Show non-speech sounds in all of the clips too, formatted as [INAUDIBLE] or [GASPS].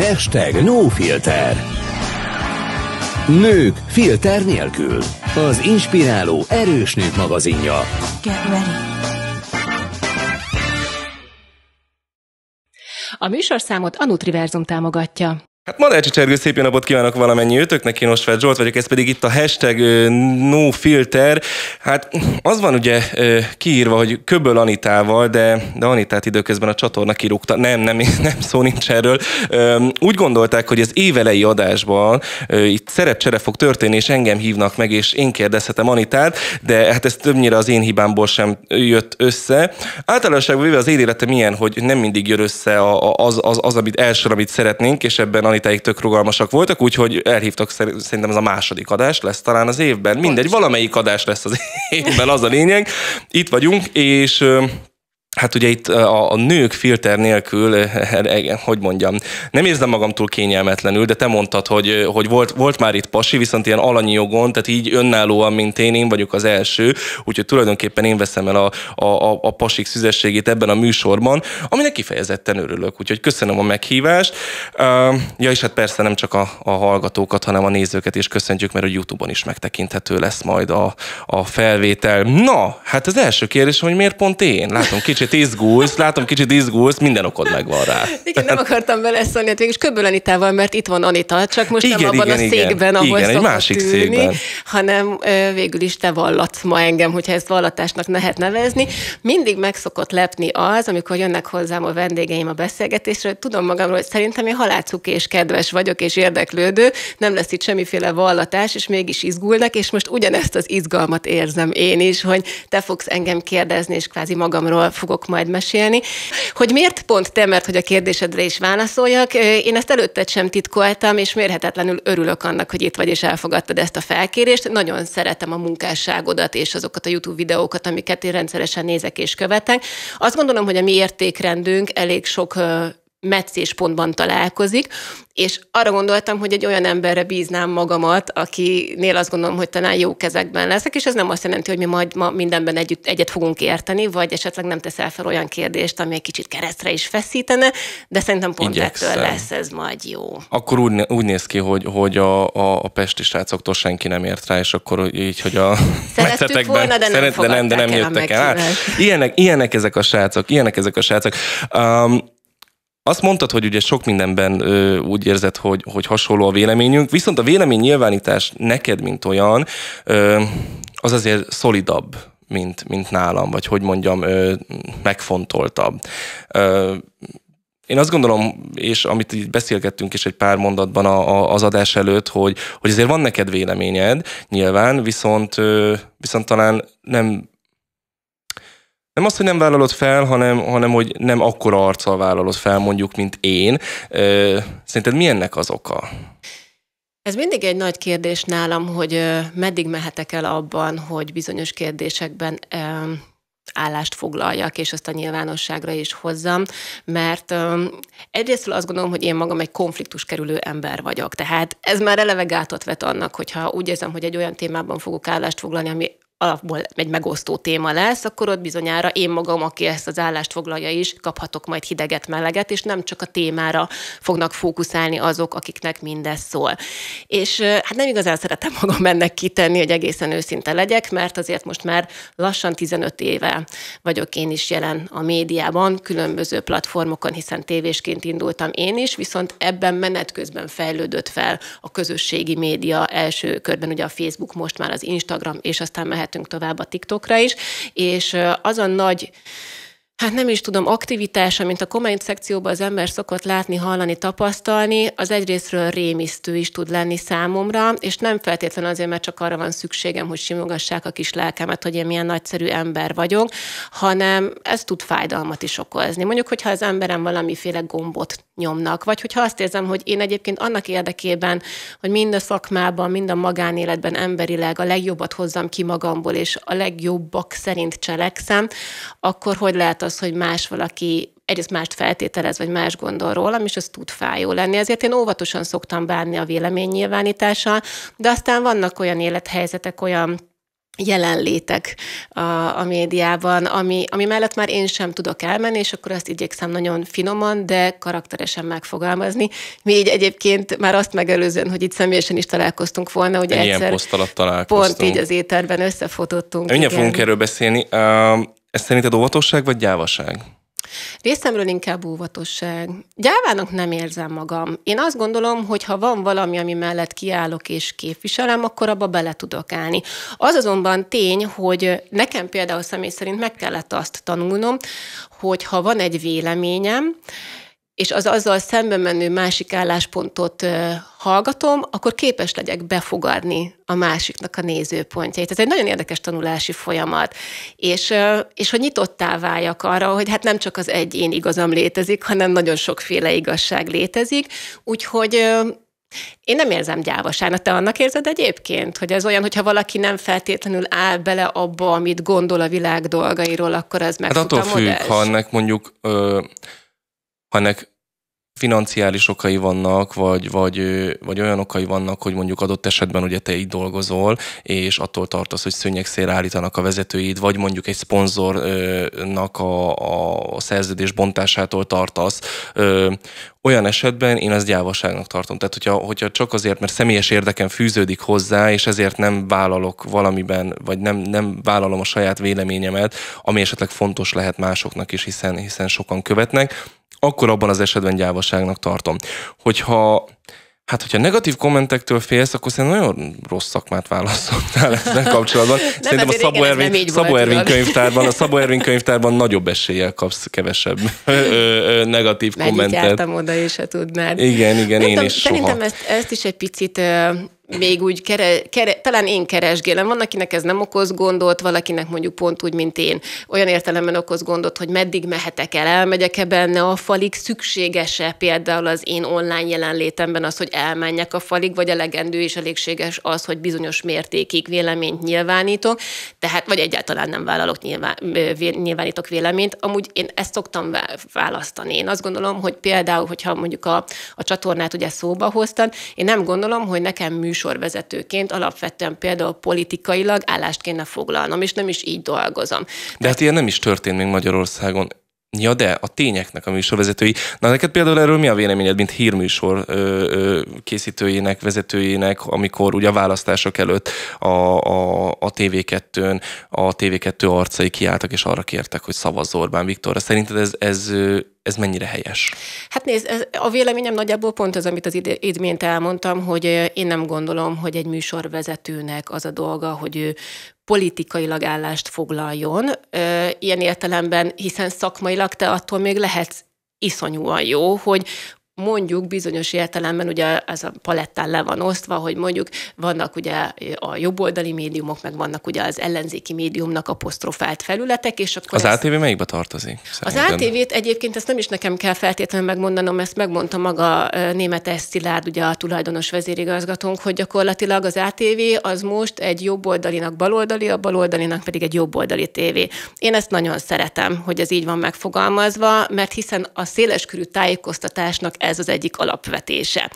Hashtag filter. Nők filter nélkül Az inspiráló erős nők magazinja Get ready. A műsorszámot a Nutriverzum támogatja. Hát lehet, Csergő, szép napot kívánok valamennyi ötöknek, én Osvárd Zsolt vagyok, ez pedig itt a hashtag nofilter. Hát az van ugye kiírva, hogy köböl Anitával, de, de Anitát időközben a csatorna kirúgta. Nem, nem, [LAUGHS] nem szó nincs erről. Úgy gondolták, hogy az évelei adásban itt szerepcsere fog történni, és engem hívnak meg, és én kérdezhetem Anitát, de hát ez többnyire az én hibámból sem jött össze. Általánosságban véve az én életem hogy nem mindig jön össze az, az, az, az amit elsőre, amit szeretnénk, és ebben tanítáik tök rugalmasak voltak, úgyhogy elhívtak szerintem ez a második adás lesz talán az évben. Mindegy, valamelyik adás lesz az [LAUGHS] évben, az a lényeg. Itt vagyunk, és Hát ugye itt a, a nők filter nélkül, er, e, hogy mondjam, nem érzem magam túl kényelmetlenül, de te mondtad, hogy, hogy volt, volt már itt pasi, viszont ilyen alanyi jogon, tehát így önállóan, mint én, én vagyok az első, úgyhogy tulajdonképpen én veszem el a, a, a pasik szüzességét ebben a műsorban, aminek kifejezetten örülök, úgyhogy köszönöm a meghívást. Ja, és hát persze nem csak a, a hallgatókat, hanem a nézőket is köszöntjük, mert a YouTube-on is megtekinthető lesz majd a, a felvétel. Na, hát az első kérdés, hogy miért pont én? Látom, kicsit kicsit izgulsz, látom, kicsit izgulsz, minden okod megvan rá. Igen, nem akartam beleszólni, hát végül köbből Anitával, mert itt van Anita, csak most igen, nem abban igen, a székben, ahol igen, egy másik ülni, székben. hanem végül is te vallatsz ma engem, hogyha ezt vallatásnak lehet nevezni. Mindig meg szokott lepni az, amikor jönnek hozzám a vendégeim a beszélgetésre, hogy tudom magamról, hogy szerintem én halácuk és kedves vagyok, és érdeklődő, nem lesz itt semmiféle vallatás, és mégis izgulnak, és most ugyanezt az izgalmat érzem én is, hogy te fogsz engem kérdezni, és kvázi magamról fogok fogok majd mesélni. Hogy miért pont te, mert hogy a kérdésedre is válaszoljak, én ezt előtted sem titkoltam, és mérhetetlenül örülök annak, hogy itt vagy és elfogadtad ezt a felkérést. Nagyon szeretem a munkásságodat és azokat a YouTube videókat, amiket én rendszeresen nézek és követek. Azt gondolom, hogy a mi értékrendünk elég sok pontban találkozik, és arra gondoltam, hogy egy olyan emberre bíznám magamat, akinél azt gondolom, hogy talán jó kezekben leszek, és ez nem azt jelenti, hogy mi majd ma mindenben együtt egyet fogunk érteni, vagy esetleg nem teszel fel olyan kérdést, ami egy kicsit keresztre is feszítene, de szerintem pont Igyekszem. ettől lesz ez majd jó. Akkor úgy, úgy néz ki, hogy, hogy a, a, a pesti srácoktól senki nem ért rá, és akkor így, hogy a meccetekben... volna, de nem, szeret, de nem, de nem jöttek el. Hát, ilyenek, ilyenek ezek a srácok, ilyenek ezek a srácok. Um, azt mondtad, hogy ugye sok mindenben ö, úgy érzed, hogy, hogy hasonló a véleményünk, viszont a vélemény nyilvánítás neked, mint olyan, ö, az azért szolidabb, mint, mint nálam, vagy hogy mondjam, ö, megfontoltabb. Ö, én azt gondolom, és amit így beszélgettünk is egy pár mondatban a, a, az adás előtt, hogy, hogy azért van neked véleményed, nyilván, viszont, ö, viszont talán nem nem azt, hogy nem vállalod fel, hanem, hanem hogy nem akkora arccal vállalod fel, mondjuk, mint én. Szerinted mi ennek az oka? Ez mindig egy nagy kérdés nálam, hogy meddig mehetek el abban, hogy bizonyos kérdésekben állást foglaljak, és azt a nyilvánosságra is hozzam, mert um, egyrészt azt gondolom, hogy én magam egy konfliktus kerülő ember vagyok, tehát ez már eleve gátot vet annak, hogyha úgy érzem, hogy egy olyan témában fogok állást foglalni, ami alapból egy megosztó téma lesz, akkor ott bizonyára én magam, aki ezt az állást foglalja is, kaphatok majd hideget, meleget, és nem csak a témára fognak fókuszálni azok, akiknek mindez szól. És hát nem igazán szeretem [LAUGHS] magam ennek kitenni, hogy egészen őszinte legyek, mert azért most már lassan 15 éve vagyok én is jelen a médiában, különböző platformokon, hiszen tévésként indultam én is, viszont ebben menet közben fejlődött fel a közösségi média első körben, ugye a Facebook, most már az Instagram, és aztán mehet mehetünk tovább a TikTokra is, és az a nagy hát nem is tudom, aktivitása, mint a komment szekcióban az ember szokott látni, hallani, tapasztalni, az egyrésztről rémisztő is tud lenni számomra, és nem feltétlenül azért, mert csak arra van szükségem, hogy simogassák a kis lelkemet, hogy én milyen nagyszerű ember vagyok, hanem ez tud fájdalmat is okozni. Mondjuk, hogyha az emberem valamiféle gombot nyomnak. Vagy hogyha azt érzem, hogy én egyébként annak érdekében, hogy mind a szakmában, mind a magánéletben emberileg a legjobbat hozzam ki magamból, és a legjobbak szerint cselekszem, akkor hogy lehet az, hogy más valaki egyrészt mást feltételez, vagy más gondol rólam, és ez tud fájó lenni. Ezért én óvatosan szoktam bánni a véleménynyilvánítással, de aztán vannak olyan élethelyzetek, olyan jelenlétek a, a médiában, ami, ami mellett már én sem tudok elmenni, és akkor azt igyekszem nagyon finoman, de karakteresen megfogalmazni. Mi így egyébként már azt megelőzően, hogy itt személyesen is találkoztunk volna, hogy Ilyen egyszer találkoztunk. pont így az éterben összefotottunk. Mindjárt fogunk erről beszélni. Ez szerinted óvatosság vagy gyávaság? Részemről inkább óvatosság. Gyávának nem érzem magam. Én azt gondolom, hogy ha van valami, ami mellett kiállok és képviselem, akkor abba bele tudok állni. Az azonban tény, hogy nekem például személy szerint meg kellett azt tanulnom, hogy ha van egy véleményem, és az azzal szembe menő másik álláspontot hallgatom, akkor képes legyek befogadni a másiknak a nézőpontjait. Ez egy nagyon érdekes tanulási folyamat, és, és hogy nyitottá váljak arra, hogy hát nem csak az egy én igazam létezik, hanem nagyon sokféle igazság létezik, úgyhogy én nem érzem gyávaságnak. Te annak érzed egyébként, hogy ez olyan, hogyha valaki nem feltétlenül áll bele abba, amit gondol a világ dolgairól, akkor ez meg. Hát attól függ, ha ennek mondjuk ö- ha ennek financiális okai vannak, vagy, vagy, vagy olyan okai vannak, hogy mondjuk adott esetben ugye te így dolgozol, és attól tartasz, hogy szőnyegszél állítanak a vezetőid, vagy mondjuk egy szponzornak a, a szerződés bontásától tartasz, olyan esetben én ezt gyávaságnak tartom. Tehát, hogyha, hogyha csak azért, mert személyes érdekem fűződik hozzá, és ezért nem vállalok valamiben, vagy nem, nem vállalom a saját véleményemet, ami esetleg fontos lehet másoknak is, hiszen, hiszen sokan követnek, akkor abban az esetben gyávaságnak tartom. Hogyha Hát, hogyha negatív kommentektől félsz, akkor szerintem nagyon rossz szakmát választottál [LAUGHS] ezzel kapcsolatban. Nem, szerintem hát a Szabó Ervin, Szabó Ervin könyvtárban, a Szabó [LAUGHS] Ervin könyvtárban nagyobb eséllyel kapsz kevesebb ö, ö, negatív Már kommentet. Már jártam oda, és se tudnád. Igen, igen, nem én tudom, is soha. Szerintem ezt, ezt is egy picit ö, még úgy kere, kere, talán én keresgélem. Van, akinek ez nem okoz gondot, valakinek mondjuk pont úgy, mint én, olyan értelemben okoz gondot, hogy meddig mehetek el, elmegyek-e benne a falig, szükséges-e például az én online jelenlétemben az, hogy elmenjek a falig, vagy elegendő és elégséges az, hogy bizonyos mértékig véleményt nyilvánítok, tehát vagy egyáltalán nem vállalok nyilván, nyilvánítok véleményt. Amúgy én ezt szoktam választani. Én azt gondolom, hogy például, hogyha mondjuk a, a csatornát ugye szóba hoztam, én nem gondolom, hogy nekem mű műsorvezetőként alapvetően például politikailag állást kéne foglalnom, és nem is így dolgozom. De hát ilyen nem is történt még Magyarországon. Ja, de a tényeknek a műsorvezetői. Na, neked például erről mi a véleményed, mint hírműsor ö, ö, készítőjének, vezetőjének, amikor ugye a választások előtt a, a, a TV2-n a TV2 arcai kiálltak, és arra kértek, hogy szavazz Orbán Viktorra. Szerinted ez, ez, ez mennyire helyes? Hát nézd, ez, a véleményem nagyjából pont az, amit az idmént elmondtam, hogy én nem gondolom, hogy egy műsorvezetőnek az a dolga, hogy ő politikailag állást foglaljon, ilyen értelemben, hiszen szakmailag te attól még lehetsz iszonyúan jó, hogy mondjuk bizonyos értelemben ugye ez a palettán le van osztva, hogy mondjuk vannak ugye a jobboldali médiumok, meg vannak ugye az ellenzéki médiumnak apostrofált felületek, és akkor... Az ezt... ATV melyikbe tartozik? Szerintem? Az ATV-t egyébként ezt nem is nekem kell feltétlenül megmondanom, ezt megmondta maga német Esztilárd, ugye a tulajdonos vezérigazgatónk, hogy gyakorlatilag az ATV az most egy jobboldalinak baloldali, a baloldalinak pedig egy jobboldali tévé. Én ezt nagyon szeretem, hogy ez így van megfogalmazva, mert hiszen a széleskörű tájékoztatásnak ez az egyik alapvetése.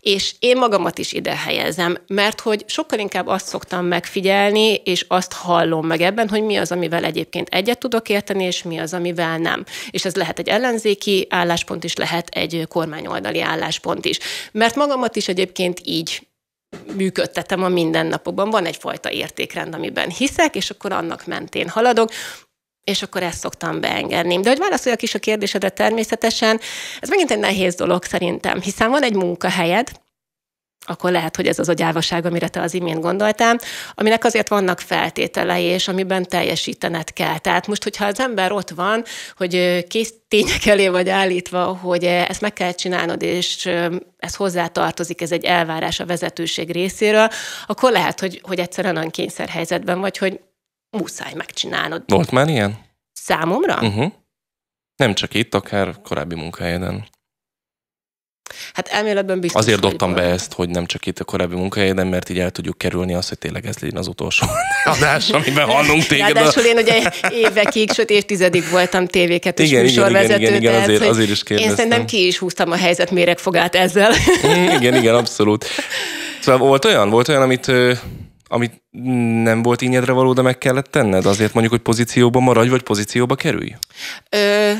És én magamat is ide helyezem, mert hogy sokkal inkább azt szoktam megfigyelni, és azt hallom meg ebben, hogy mi az, amivel egyébként egyet tudok érteni, és mi az, amivel nem. És ez lehet egy ellenzéki álláspont is, lehet egy kormányoldali álláspont is. Mert magamat is egyébként így működtetem a mindennapokban. Van egyfajta értékrend, amiben hiszek, és akkor annak mentén haladok és akkor ezt szoktam beengedni. De hogy válaszoljak is a kérdésedre természetesen, ez megint egy nehéz dolog szerintem, hiszen van egy munkahelyed, akkor lehet, hogy ez az a gyávaság, amire te az imént gondoltál, aminek azért vannak feltételei, és amiben teljesítened kell. Tehát most, hogyha az ember ott van, hogy kész tények elé vagy állítva, hogy ezt meg kell csinálnod, és ez hozzátartozik, ez egy elvárás a vezetőség részéről, akkor lehet, hogy, hogy egyszerűen olyan kényszerhelyzetben vagy, hogy muszáj megcsinálnod. Volt már ilyen? Számomra? Uh-huh. Nem csak itt, akár korábbi munkahelyeden. Hát elméletben biztos. Azért dobtam be ezt, hogy nem csak itt a korábbi munkahelyeden, mert így el tudjuk kerülni azt, hogy tényleg ez legyen az utolsó [LAUGHS] adás, amiben hallunk téged. Ráadásul én ugye évekig, sőt évtizedig voltam tévéket is igen, műsorvezető. Igen, igen, igen, azért, tehát, azért is kérdeztem. Én szerintem ki is húztam a helyzet méregfogát ezzel. Mm, igen, igen, abszolút. Szóval volt olyan, volt olyan, amit amit nem volt ínyedre való, de meg kellett tenned? Azért mondjuk, hogy pozícióba maradj, vagy pozícióba kerülj? Ö,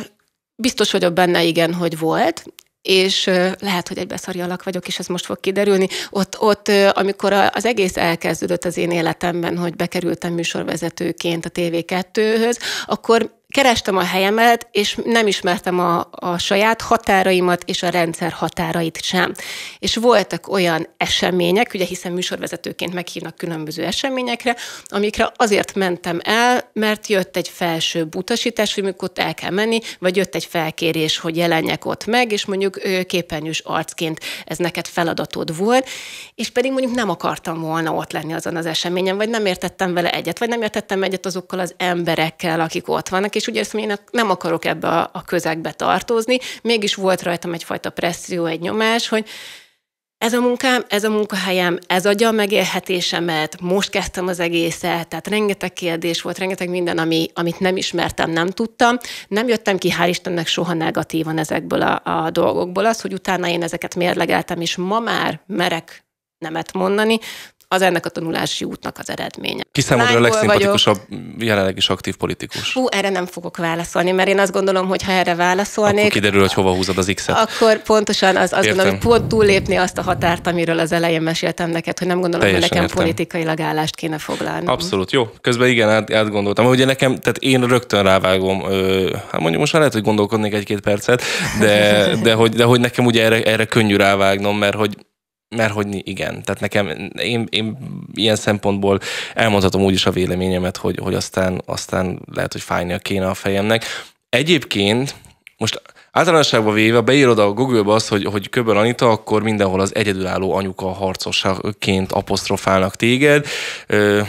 biztos vagyok benne, igen, hogy volt és lehet, hogy egy beszari alak vagyok, és ez most fog kiderülni. Ott, ott amikor az egész elkezdődött az én életemben, hogy bekerültem műsorvezetőként a TV2-höz, akkor kerestem a helyemet, és nem ismertem a, a saját határaimat és a rendszer határait sem. És voltak olyan események, ugye hiszen műsorvezetőként meghívnak különböző eseményekre, amikre azért mentem el, mert jött egy felső utasítás, hogy mikor ott el kell menni, vagy jött egy felkérés, hogy jelenjek ott meg, és mondjuk képernyős arcként ez neked feladatod volt, és pedig mondjuk nem akartam volna ott lenni azon az eseményen, vagy nem értettem vele egyet, vagy nem értettem egyet azokkal az emberekkel, akik ott vannak, és úgy éreztem, hogy én nem akarok ebbe a, a közegbe tartozni, mégis volt rajtam egyfajta presszió, egy nyomás, hogy ez a munkám, ez a munkahelyem, ez adja a megélhetésemet, most kezdtem az egészet, tehát rengeteg kérdés volt, rengeteg minden, ami, amit nem ismertem, nem tudtam. Nem jöttem ki, hál' Istennek, soha negatívan ezekből a, a dolgokból. Az, hogy utána én ezeket mérlegeltem, és ma már merek nemet mondani, az ennek a tanulási útnak az eredménye. Ki számodra a legszimpatikusabb vagyok. jelenleg is aktív politikus? Hú, erre nem fogok válaszolni, mert én azt gondolom, hogy ha erre válaszolnék... Akkor kiderül, hogy hova húzod az X-et. Akkor pontosan az, azt gondolom, hogy pont túllépni azt a határt, amiről az elején meséltem neked, hogy nem gondolom, Teljesen hogy nekem értem. politikailag állást kéne foglalni. Abszolút, jó. Közben igen, át, átgondoltam. Ugye nekem, tehát én rögtön rávágom, ö, hát mondjuk most már lehet, hogy gondolkodnék egy-két percet, de, de, hogy, de hogy nekem ugye erre, erre könnyű rávágnom, mert hogy mert hogy igen, tehát nekem, én, én ilyen szempontból elmondhatom úgy is a véleményemet, hogy, hogy aztán, aztán lehet, hogy fájni a kéne a fejemnek. Egyébként, most általánosságban véve, beírod a Google-ba azt, hogy, hogy Köbön Anita, akkor mindenhol az egyedülálló anyuka harcosaként apostrofálnak téged. Ö,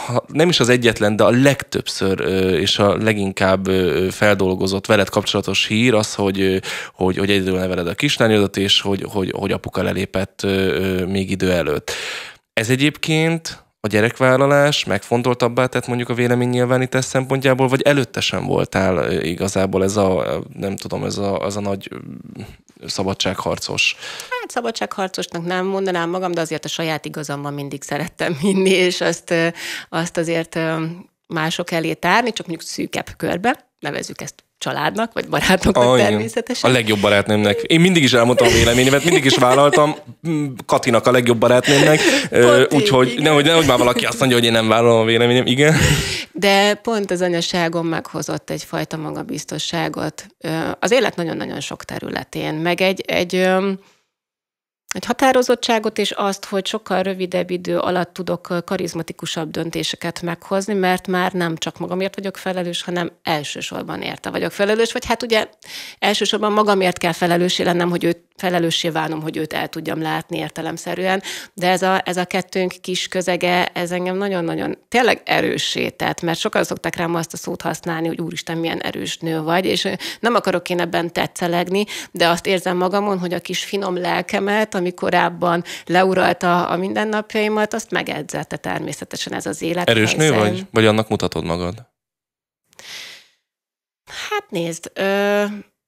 ha nem is az egyetlen, de a legtöbbször és a leginkább feldolgozott veled kapcsolatos hír az, hogy, hogy, hogy egyedül neveled a kislányodat, és hogy, hogy, hogy apuka lelépett még idő előtt. Ez egyébként a gyerekvállalás megfontoltabbá tett mondjuk a véleménynyilvánítás szempontjából, vagy előtte sem voltál igazából ez a, nem tudom, ez a, az a nagy szabadságharcos? Hát szabadságharcosnak nem mondanám magam, de azért a saját igazamban mindig szerettem hinni, és azt, azt azért mások elé tárni, csak mondjuk szűkebb körbe, nevezzük ezt családnak, vagy barátoknak oh, természetesen. A legjobb barátnőmnek. Én mindig is elmondtam a véleményemet, mindig is vállaltam mm, Katinak a legjobb barátnőmnek, úgyhogy nehogy, nehogy már valaki azt mondja, hogy én nem vállalom a véleményem, igen. De pont az anyaságom meghozott egyfajta magabiztosságot az élet nagyon-nagyon sok területén, meg egy, egy egy határozottságot, és azt, hogy sokkal rövidebb idő alatt tudok karizmatikusabb döntéseket meghozni, mert már nem csak magamért vagyok felelős, hanem elsősorban érte vagyok felelős, vagy hát ugye elsősorban magamért kell felelőssé lennem, hogy őt felelőssé válnom, hogy őt el tudjam látni értelemszerűen, de ez a, ez a kettőnk kis közege, ez engem nagyon-nagyon tényleg erőssé tett, mert sokan szokták rám azt a szót használni, hogy úristen, milyen erős nő vagy, és nem akarok én ebben tetszelegni, de azt érzem magamon, hogy a kis finom lelkemet, ami korábban leuralta a mindennapjaimat, azt megedzette természetesen ez az élet. Erős nő vagy? Vagy annak mutatod magad? Hát nézd, ö,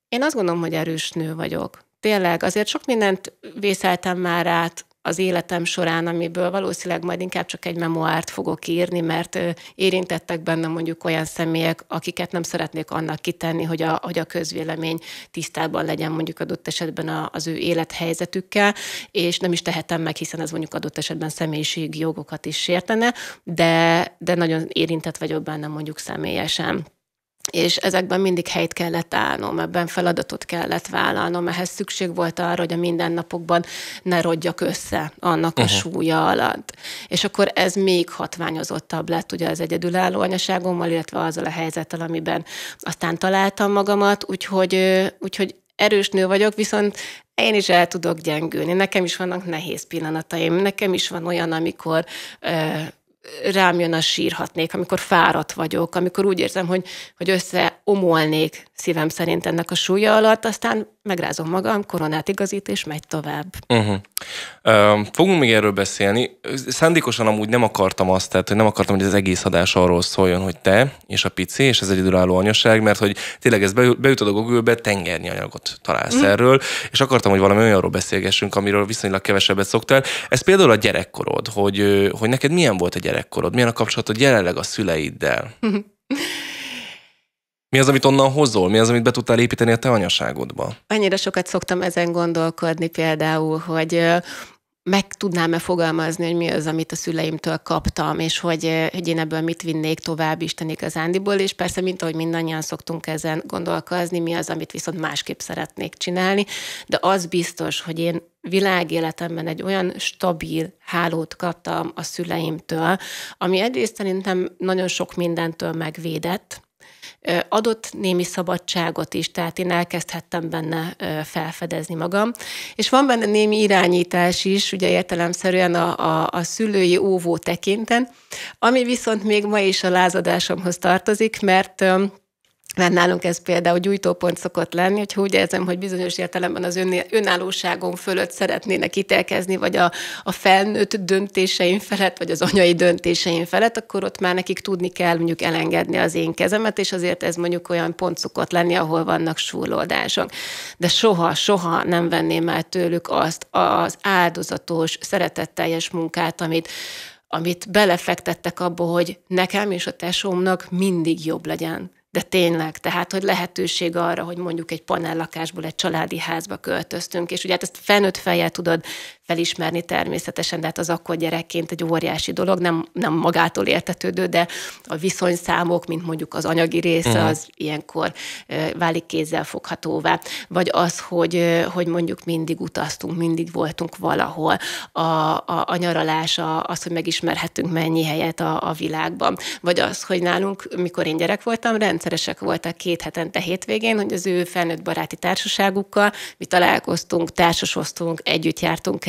én azt gondolom, hogy erős nő vagyok. Tényleg, azért sok mindent vészeltem már át, az életem során, amiből valószínűleg majd inkább csak egy memoárt fogok írni, mert érintettek benne mondjuk olyan személyek, akiket nem szeretnék annak kitenni, hogy a, hogy a közvélemény tisztában legyen mondjuk adott esetben a, az ő élethelyzetükkel, és nem is tehetem meg, hiszen ez mondjuk adott esetben személyiségi jogokat is sértene, de, de nagyon érintett vagyok benne mondjuk személyesen és ezekben mindig helyt kellett állnom, ebben feladatot kellett vállalnom, ehhez szükség volt arra, hogy a mindennapokban ne rodjak össze annak uh-huh. a mhm. súlya alatt. És akkor ez még hatványozottabb lett ugye az egyedülálló anyaságommal, illetve azzal a helyzettel, amiben aztán találtam magamat, úgyhogy, úgyhogy erős nő vagyok, viszont én is el tudok gyengülni. Nekem is vannak nehéz pillanataim, nekem is van olyan, amikor rám jön a sírhatnék, amikor fáradt vagyok, amikor úgy érzem, hogy, hogy összeomolnék szívem szerint ennek a súlya alatt, aztán megrázom magam, koronát igazít, és megy tovább. Uh-huh. fogunk még erről beszélni. Szándékosan amúgy nem akartam azt, tehát hogy nem akartam, hogy az egész adás arról szóljon, hogy te és a pici, és ez egy időálló anyaság, mert hogy tényleg ez beütöd a Google-be, tengernyi anyagot találsz mm. erről, és akartam, hogy valami olyanról beszélgessünk, amiről viszonylag kevesebbet szoktál. Ez például a gyerekkorod, hogy, hogy neked milyen volt a gyerekkorod, milyen a kapcsolatod jelenleg a szüleiddel? [LAUGHS] Mi az, amit onnan hozol? Mi az, amit be tudtál építeni a te anyaságodba? Annyira sokat szoktam ezen gondolkodni például, hogy meg tudnám-e fogalmazni, hogy mi az, amit a szüleimtől kaptam, és hogy, hogy én ebből mit vinnék tovább Isten igazándiból, és persze, mint ahogy mindannyian szoktunk ezen gondolkozni, mi az, amit viszont másképp szeretnék csinálni, de az biztos, hogy én világéletemben egy olyan stabil hálót kaptam a szüleimtől, ami egyrészt szerintem nagyon sok mindentől megvédett, adott némi szabadságot is, tehát én elkezdhettem benne felfedezni magam. És van benne némi irányítás is, ugye értelemszerűen a, a, a szülői óvó tekinten, ami viszont még ma is a lázadásomhoz tartozik, mert mert nálunk ez például gyújtópont szokott lenni, hogy úgy érzem, hogy bizonyos értelemben az önállóságom fölött szeretnének ítélkezni, vagy a, a felnőtt döntéseim felett, vagy az anyai döntéseim felett, akkor ott már nekik tudni kell mondjuk elengedni az én kezemet, és azért ez mondjuk olyan pont szokott lenni, ahol vannak súrlódások. De soha, soha nem venném el tőlük azt az áldozatos, szeretetteljes munkát, amit amit belefektettek abba, hogy nekem és a tesómnak mindig jobb legyen de tényleg, tehát, hogy lehetőség arra, hogy mondjuk egy panellakásból egy családi házba költöztünk, és ugye hát ezt felnőtt fejjel tudod felismerni természetesen, de hát az akkor gyerekként egy óriási dolog, nem, nem magától értetődő, de a viszonyszámok, mint mondjuk az anyagi része, uh-huh. az ilyenkor válik kézzel foghatóvá. Vagy az, hogy, hogy mondjuk mindig utaztunk, mindig voltunk valahol. A, a, a nyaralás, a, az, hogy megismerhetünk mennyi helyet a, a világban. Vagy az, hogy nálunk, mikor én gyerek voltam, rendszeresek voltak két hetente hétvégén, hogy az ő felnőtt baráti társaságukkal mi találkoztunk, társasoztunk, együtt jártunk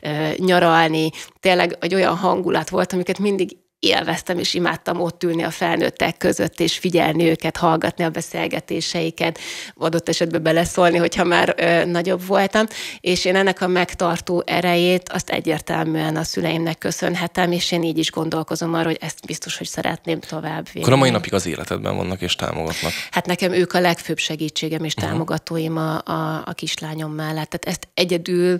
ö, nyaralni. Tényleg egy olyan hangulat volt, amiket mindig élveztem és imádtam ott ülni a felnőttek között, és figyelni őket, hallgatni a beszélgetéseiket, adott esetben beleszólni, hogyha már ö, nagyobb voltam, és én ennek a megtartó erejét azt egyértelműen a szüleimnek köszönhetem, és én így is gondolkozom arra, hogy ezt biztos, hogy szeretném tovább vinni. Akkor a mai napig az életedben vannak és támogatnak. Hát nekem ők a legfőbb segítségem és uh-huh. támogatóim a, a, a kislányom mellett. Tehát ezt egyedül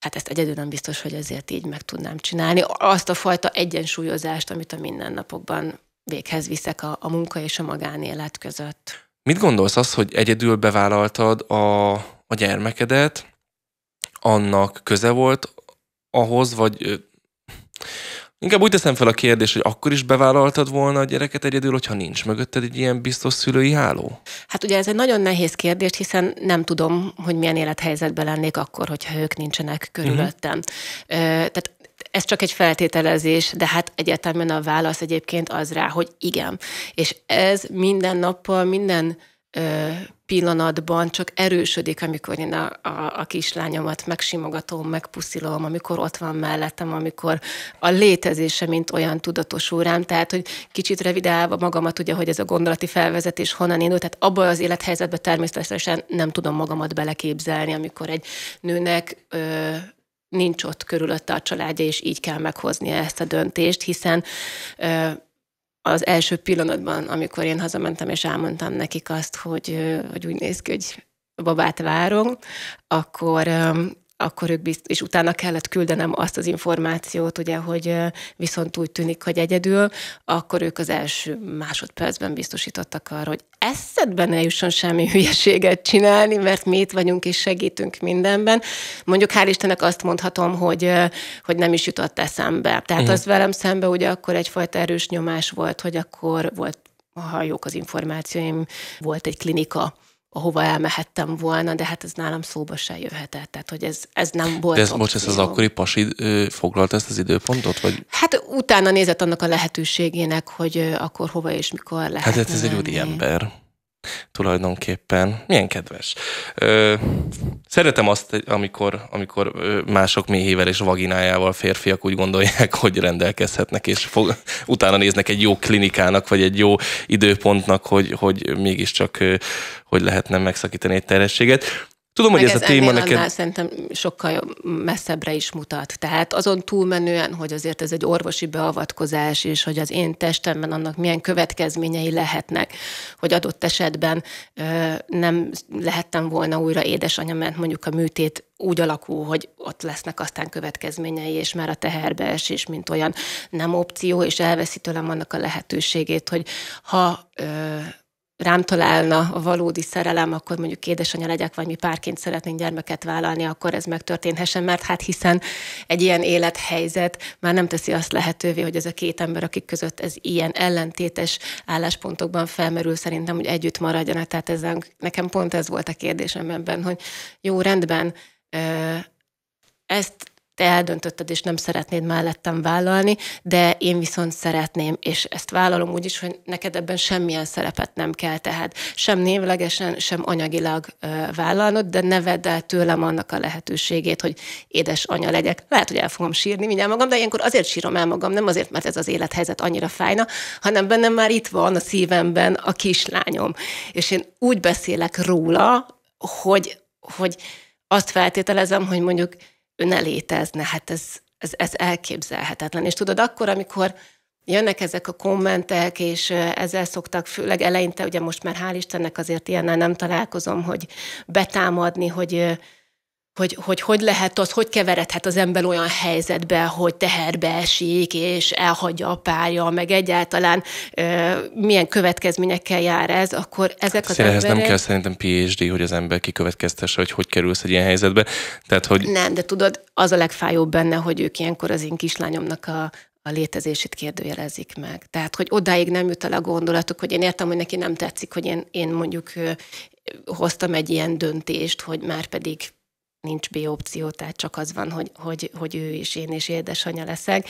hát ezt egyedül nem biztos, hogy azért így meg tudnám csinálni. Azt a fajta egyensúlyozást, amit a mindennapokban véghez viszek a, a munka és a magánélet között. Mit gondolsz az, hogy egyedül bevállaltad a, a gyermekedet, annak köze volt ahhoz, vagy Inkább úgy teszem fel a kérdést, hogy akkor is bevállaltad volna a gyereket egyedül, hogyha nincs mögötted egy ilyen biztos szülői háló? Hát ugye ez egy nagyon nehéz kérdés, hiszen nem tudom, hogy milyen élethelyzetben lennék akkor, hogyha ők nincsenek körülöttem. Uh-huh. Ö, tehát ez csak egy feltételezés, de hát egyetemben a válasz egyébként az rá, hogy igen. És ez minden nappal, minden pillanatban csak erősödik, amikor én a, a, a kislányomat megsimogatom, megpuszilom, amikor ott van mellettem, amikor a létezése, mint olyan tudatos rám, tehát, hogy kicsit revidálva magamat, ugye, hogy ez a gondolati felvezetés honnan indul, tehát abban az élethelyzetben természetesen nem tudom magamat beleképzelni, amikor egy nőnek ö, nincs ott körülötte a családja, és így kell meghoznia ezt a döntést, hiszen ö, az első pillanatban, amikor én hazamentem és elmondtam nekik azt, hogy, hogy úgy néz ki, hogy babát várunk, akkor akkor ők bizt, és utána kellett küldenem azt az információt, ugye, hogy viszont úgy tűnik, hogy egyedül, akkor ők az első másodpercben biztosítottak arra, hogy eszedben ne jusson semmi hülyeséget csinálni, mert mi itt vagyunk és segítünk mindenben. Mondjuk hál' Istennek azt mondhatom, hogy, hogy nem is jutott eszembe. Tehát Igen. Mhm. az velem szembe ugye akkor egyfajta erős nyomás volt, hogy akkor volt ha jók az információim, volt egy klinika, ahova elmehettem volna, de hát ez nálam szóba se jöhetett, tehát hogy ez, ez nem volt De ez, most ez az akkori pasi foglalt ezt az időpontot? Vagy? Hát utána nézett annak a lehetőségének, hogy akkor hova és mikor lehet. Hát ez egy úri ember tulajdonképpen. Milyen kedves. Ö, szeretem azt, amikor, amikor mások méhével és vaginájával férfiak úgy gondolják, hogy rendelkezhetnek, és fog, utána néznek egy jó klinikának, vagy egy jó időpontnak, hogy, hogy mégiscsak hogy lehetne megszakítani egy terhességet. Tudom, Meg hogy ez, ez a téma neked... Annál szerintem sokkal messzebbre is mutat. Tehát azon túlmenően, hogy azért ez egy orvosi beavatkozás, és hogy az én testemben annak milyen következményei lehetnek, hogy adott esetben ö, nem lehettem volna újra édesanyja, mert mondjuk a műtét úgy alakul, hogy ott lesznek aztán következményei, és már a teherbe esés, mint olyan nem opció, és elveszi tőlem annak a lehetőségét, hogy ha ö, rám találna a valódi szerelem, akkor mondjuk édesanyja legyek, vagy mi párként szeretnénk gyermeket vállalni, akkor ez megtörténhessen, mert hát hiszen egy ilyen élethelyzet már nem teszi azt lehetővé, hogy ez a két ember, akik között ez ilyen ellentétes álláspontokban felmerül, szerintem, hogy együtt maradjanak. Tehát ez, nekem pont ez volt a kérdésem ebben, hogy jó, rendben, ezt te eldöntötted, és nem szeretnéd mellettem vállalni, de én viszont szeretném, és ezt vállalom úgy is, hogy neked ebben semmilyen szerepet nem kell, tehát sem névlegesen, sem anyagilag ö, vállalnod, de ne vedd el tőlem annak a lehetőségét, hogy édes anya legyek. Lehet, hogy el fogom sírni mindjárt magam, de ilyenkor azért sírom el magam, nem azért, mert ez az élethelyzet annyira fájna, hanem bennem már itt van a szívemben a kislányom. És én úgy beszélek róla, hogy, hogy azt feltételezem, hogy mondjuk ő ne létezne, hát ez, ez, ez elképzelhetetlen. És tudod, akkor, amikor jönnek ezek a kommentek, és ezzel szoktak, főleg eleinte, ugye most már hál' Istennek azért ilyennel nem találkozom, hogy betámadni, hogy hogy, hogy hogy lehet az, hogy keveredhet az ember olyan helyzetbe, hogy teherbe esik, és elhagyja a párja, meg egyáltalán e, milyen következményekkel jár ez, akkor ezek hát az emberek... nem kell szerintem PhD, hogy az ember kikövetkeztesse, hogy hogy kerülsz egy ilyen helyzetbe. Tehát, hogy... Nem, de tudod, az a legfájóbb benne, hogy ők ilyenkor az én kislányomnak a, a létezését kérdőjelezik meg. Tehát, hogy odáig nem jut el a gondolatuk, hogy én értem, hogy neki nem tetszik, hogy én, én mondjuk hoztam egy ilyen döntést, hogy már pedig nincs B opció, tehát csak az van, hogy, hogy, hogy ő is én is édesanyja leszek,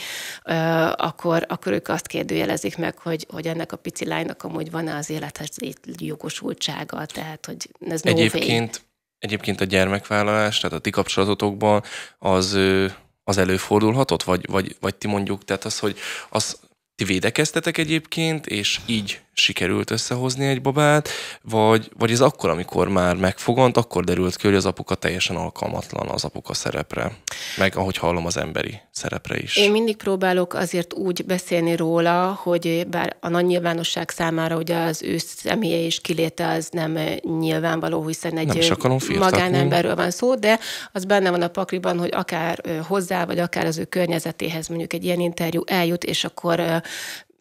akkor, akkor ők azt kérdőjelezik meg, hogy, hogy ennek a pici lánynak amúgy van-e az élethez jogosultsága, tehát hogy ez Egyébként, egyébként a gyermekvállalás, tehát a ti kapcsolatotokban az, az előfordulhatott, vagy, vagy, vagy ti mondjuk, tehát az, hogy az, ti védekeztetek egyébként, és így sikerült összehozni egy babát, vagy, vagy ez akkor, amikor már megfogant, akkor derült ki, hogy az apuka teljesen alkalmatlan az apuka szerepre, meg ahogy hallom az emberi szerepre is. Én mindig próbálok azért úgy beszélni róla, hogy bár a nagy nyilvánosság számára ugye az ő személye és kiléte az nem nyilvánvaló, hiszen egy magánemberről van szó, de az benne van a pakliban, hogy akár hozzá, vagy akár az ő környezetéhez mondjuk egy ilyen interjú eljut, és akkor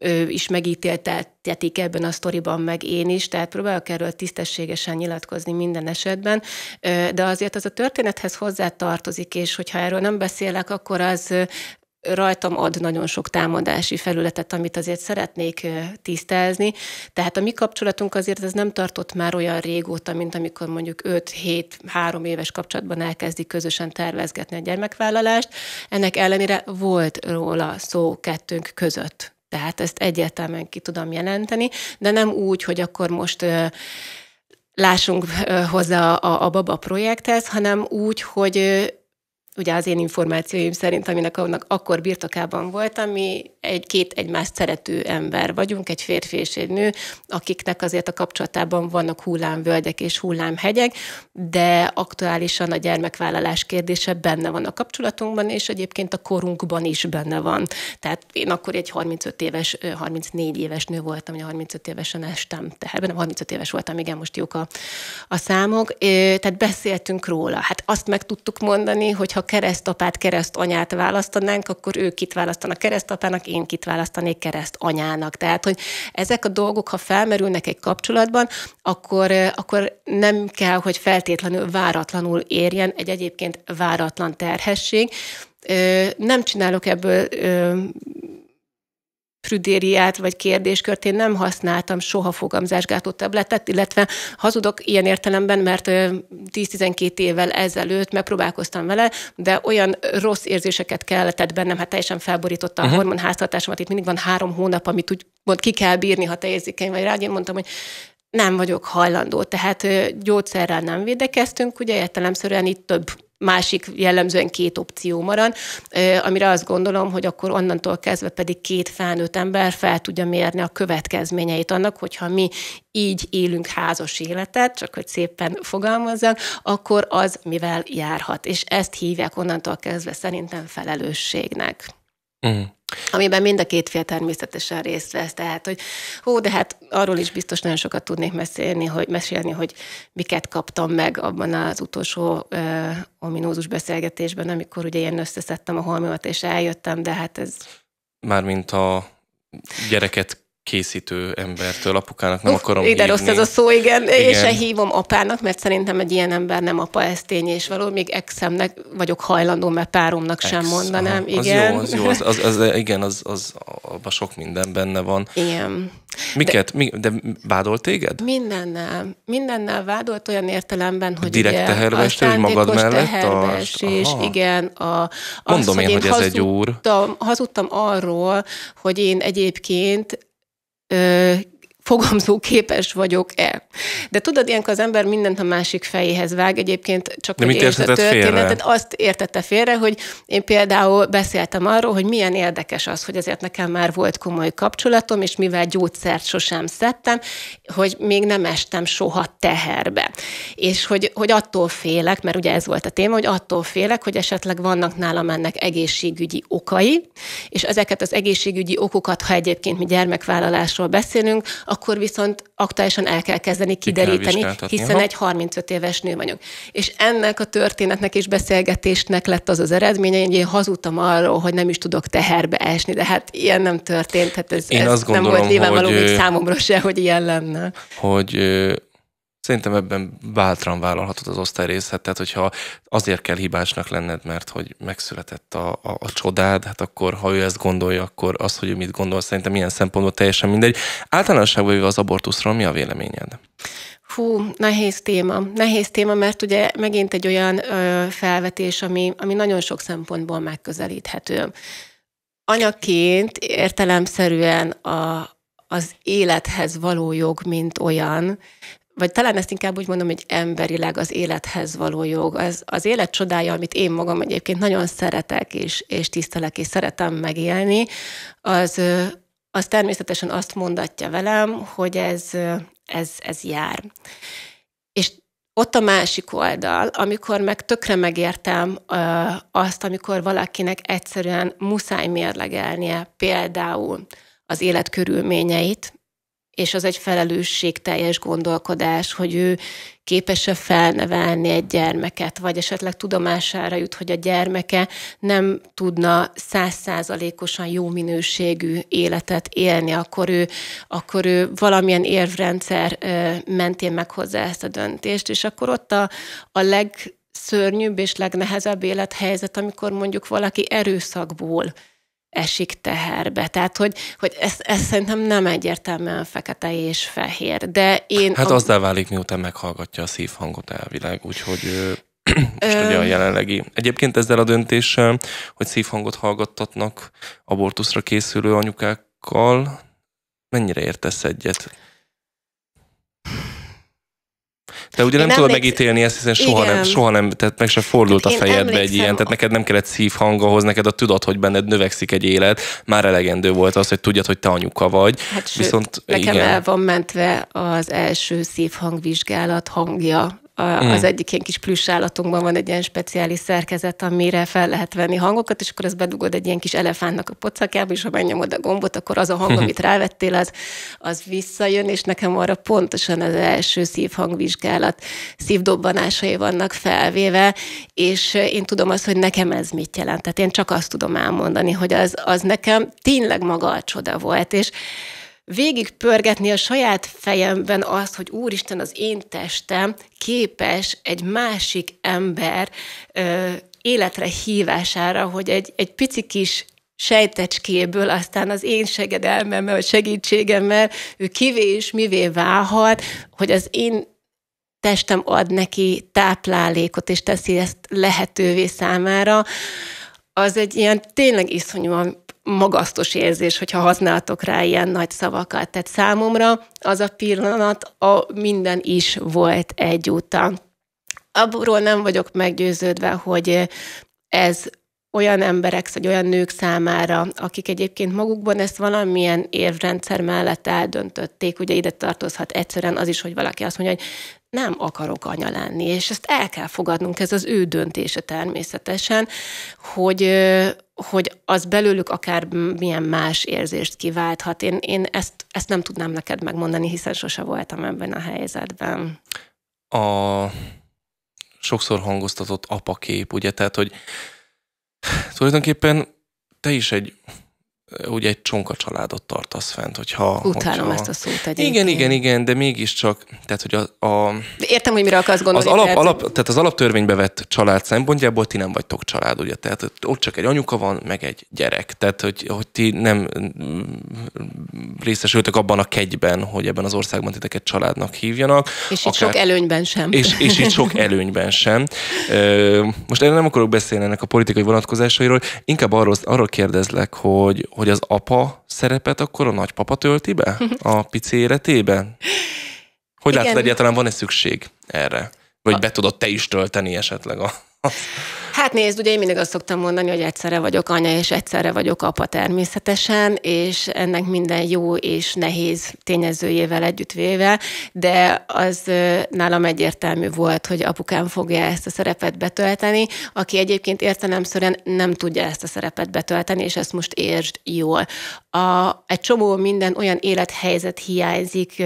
ő is megítéltetik ebben a sztoriban, meg én is, tehát próbálok erről tisztességesen nyilatkozni minden esetben, de azért az a történethez hozzá tartozik, és hogyha erről nem beszélek, akkor az rajtam ad nagyon sok támadási felületet, amit azért szeretnék tisztázni. Tehát a mi kapcsolatunk azért ez nem tartott már olyan régóta, mint amikor mondjuk 5-7-3 éves kapcsolatban elkezdik közösen tervezgetni a gyermekvállalást. Ennek ellenére volt róla szó kettőnk között tehát ezt egyértelműen ki tudom jelenteni, de nem úgy, hogy akkor most lássunk hozzá a, a baba projekthez, hanem úgy, hogy ugye az én információim szerint, aminek annak akkor birtokában voltam, mi egy-két egymást szerető ember vagyunk, egy férfi és egy nő, akiknek azért a kapcsolatában vannak hullámvölgyek és hullámhegyek, de aktuálisan a gyermekvállalás kérdése benne van a kapcsolatunkban, és egyébként a korunkban is benne van. Tehát én akkor egy 35 éves, 34 éves nő voltam, ugye 35 évesen estem tehát nem 35 éves voltam, igen, most jók a, a számok. Tehát beszéltünk róla. Hát azt meg tudtuk mondani, ha hogyha keresztapát, keresztanyát választanánk, akkor ők kit választanak keresztapának, én kit választanék keresztanyának. Tehát, hogy ezek a dolgok, ha felmerülnek egy kapcsolatban, akkor, eh, akkor nem kell, hogy feltétlenül váratlanul érjen egy egyébként váratlan terhesség. Eh, nem csinálok ebből eh, prüdériát vagy kérdéskört én nem használtam soha fogamzásgátló tabletet, illetve hazudok ilyen értelemben, mert 10-12 évvel ezelőtt megpróbálkoztam vele, de olyan rossz érzéseket keltett bennem, hát teljesen felborította uh-huh. hormonháztartásomat, itt mindig van három hónap, amit úgy mond, ki kell bírni, ha te érzékeny vagy rá, én mondtam, hogy nem vagyok hajlandó, tehát gyógyszerrel nem védekeztünk, ugye értelemszerűen itt több másik jellemzően két opció marad, amire azt gondolom, hogy akkor onnantól kezdve pedig két felnőtt ember fel tudja mérni a következményeit annak, hogyha mi így élünk házas életet, csak hogy szépen fogalmazzak, akkor az mivel járhat. És ezt hívják onnantól kezdve szerintem felelősségnek. Uh-huh amiben mind a két fél természetesen részt vesz. Tehát, hogy hú, de hát arról is biztos nagyon sokat tudnék mesélni, hogy, mesélni, hogy miket kaptam meg abban az utolsó ö, uh, ominózus beszélgetésben, amikor ugye én összeszedtem a holmimat, és eljöttem, de hát ez... Mármint a gyereket készítő embertől, apukának nem Uf, akarom ide hívni. rossz ez a szó, igen. igen. És se hívom apának, mert szerintem egy ilyen ember nem apa, ez tény és való. Még exemnek vagyok hajlandó, mert páromnak Ex, sem mondanám. Aha, igen. Az jó, az jó. Az, az, az, igen, az, az, abban sok minden benne van. Igen. Miket? De, mi, de vádolt téged? Mindennel. Mindennel vádolt olyan értelemben, hogy Direkt ugye, a hogy magad mellett? A... És igen. A, az, Mondom az, én, hogy, én hogy ez hazudtam, egy úr. Hazudtam arról, hogy én egyébként 呃。fogamzó képes vagyok-e. De tudod, ilyenkor az ember mindent a másik fejéhez vág, egyébként csak De mit értetett történetet, félre? azt értette félre, hogy én például beszéltem arról, hogy milyen érdekes az, hogy azért nekem már volt komoly kapcsolatom, és mivel gyógyszert sosem szedtem, hogy még nem estem soha teherbe. És hogy, hogy attól félek, mert ugye ez volt a téma, hogy attól félek, hogy esetleg vannak nálam ennek egészségügyi okai, és ezeket az egészségügyi okokat, ha egyébként mi gyermekvállalásról beszélünk, akkor viszont aktuálisan el kell kezdeni kideríteni, kell hiszen ha. egy 35 éves nő vagyok. És ennek a történetnek és beszélgetésnek lett az az eredménye, hogy én hazudtam arról, hogy nem is tudok teherbe esni, de hát ilyen nem történt. Hát ez, én ez azt nem volt nyilvánvaló hogy, még számomra se, hogy ilyen lenne. Hogy Szerintem ebben bátran vállalhatod az osztály részt, tehát hogyha azért kell hibásnak lenned, mert hogy megszületett a, a, a csodád, hát akkor ha ő ezt gondolja, akkor az, hogy ő mit gondol, szerintem ilyen szempontból teljesen mindegy. Általánosságban az abortuszról mi a véleményed? Hú, nehéz téma. Nehéz téma, mert ugye megint egy olyan ö, felvetés, ami, ami nagyon sok szempontból megközelíthető. Anyaként értelemszerűen a, az élethez való jog, mint olyan, vagy talán ezt inkább úgy mondom, hogy emberileg az élethez való jog. Az, az élet csodája, amit én magam egyébként nagyon szeretek, és, és tisztelek, és szeretem megélni, az, az természetesen azt mondatja velem, hogy ez, ez, ez jár. És ott a másik oldal, amikor meg tökre megértem azt, amikor valakinek egyszerűen muszáj mérlegelnie például az életkörülményeit, és az egy felelősségteljes gondolkodás, hogy ő képes-e felnevelni egy gyermeket, vagy esetleg tudomására jut, hogy a gyermeke nem tudna százszázalékosan jó minőségű életet élni, akkor ő, akkor ő valamilyen érvrendszer mentén meghozza ezt a döntést, és akkor ott a, a legszörnyűbb és legnehezebb élethelyzet, amikor mondjuk valaki erőszakból esik teherbe. Tehát, hogy, hogy ez, ez szerintem nem egyértelműen fekete és fehér, de én... Hát a... azzá válik, miután meghallgatja a szívhangot elvileg, úgyhogy [CLEARS THROAT] most Ö... ugye a jelenlegi. Egyébként ezzel a döntéssel, hogy szívhangot hallgattatnak abortuszra készülő anyukákkal, mennyire értesz egyet? Te ugye én nem tudod megítélni ezt, hiszen soha nem, soha nem, tehát meg se fordult hát a fejedbe egy ilyen, tehát neked nem kellett szívhang ahhoz, neked a tudat, hogy benned növekszik egy élet, már elegendő volt az, hogy tudjad, hogy te anyuka vagy. Hát Viszont, sőt, nekem igen. el van mentve az első szívhangvizsgálat hangja Mm. Az hmm. egyik ilyen kis plusz állatunkban van egy ilyen speciális szerkezet, amire fel lehet venni hangokat, és akkor ezt bedugod egy ilyen kis elefántnak a pocakába, és ha megnyomod a gombot, akkor az a hang, hmm. amit rávettél, az, az visszajön, és nekem arra pontosan az első szívhangvizsgálat szívdobbanásai vannak felvéve, és én tudom azt, hogy nekem ez mit jelent. Tehát én csak azt tudom elmondani, hogy az, az nekem tényleg maga a csoda volt, és végig pörgetni a saját fejemben azt, hogy Úristen, az én testem képes egy másik ember ö, életre hívására, hogy egy, egy pici kis sejtecskéből, aztán az én segedelmemmel, vagy segítségemmel ő kivé és mivé válhat, hogy az én testem ad neki táplálékot, és teszi ezt lehetővé számára, az egy ilyen tényleg iszonyúan magasztos érzés, hogyha használtok rá ilyen nagy szavakat. Tehát számomra az a pillanat a minden is volt egyúttal. Abról nem vagyok meggyőződve, hogy ez olyan emberek, vagy olyan nők számára, akik egyébként magukban ezt valamilyen érvrendszer mellett eldöntötték, ugye ide tartozhat egyszerűen az is, hogy valaki azt mondja, hogy nem akarok anya lenni, és ezt el kell fogadnunk, ez az ő döntése természetesen, hogy, hogy az belőlük akár milyen más érzést kiválthat. Én, én ezt, ezt nem tudnám neked megmondani, hiszen sose voltam ebben a helyzetben. A sokszor hangoztatott apakép, ugye? Tehát, hogy tulajdonképpen te is egy ugye egy csonka családot tartasz fent, hogyha... Utálom hogyha... ezt a szót egyébként. Igen, igen, igen, de mégiscsak, tehát hogy a... a Értem, hogy mire akarsz gondolni. Az alap, tehát... alap, tehát az alaptörvénybe vett család szempontjából ti nem vagytok család, ugye, tehát ott csak egy anyuka van, meg egy gyerek, tehát hogy, hogy ti nem mm, részesültök abban a kegyben, hogy ebben az országban titeket családnak hívjanak. És akár... itt sok előnyben sem. És, és itt sok előnyben sem. Most erre nem akarok beszélni ennek a politikai vonatkozásairól, inkább arról, arról kérdezlek, hogy, hogy az apa szerepet akkor a nagypapa tölti be a pici életében? Hogy látod, egyáltalán van-e szükség erre? Vagy a... be tudod te is tölteni esetleg a Hát nézd, ugye én mindig azt szoktam mondani, hogy egyszerre vagyok anya, és egyszerre vagyok apa természetesen, és ennek minden jó és nehéz tényezőjével együttvéve, de az nálam egyértelmű volt, hogy apukám fogja ezt a szerepet betölteni, aki egyébként értelemszerűen nem tudja ezt a szerepet betölteni, és ezt most értsd jól. A, egy csomó minden olyan élethelyzet hiányzik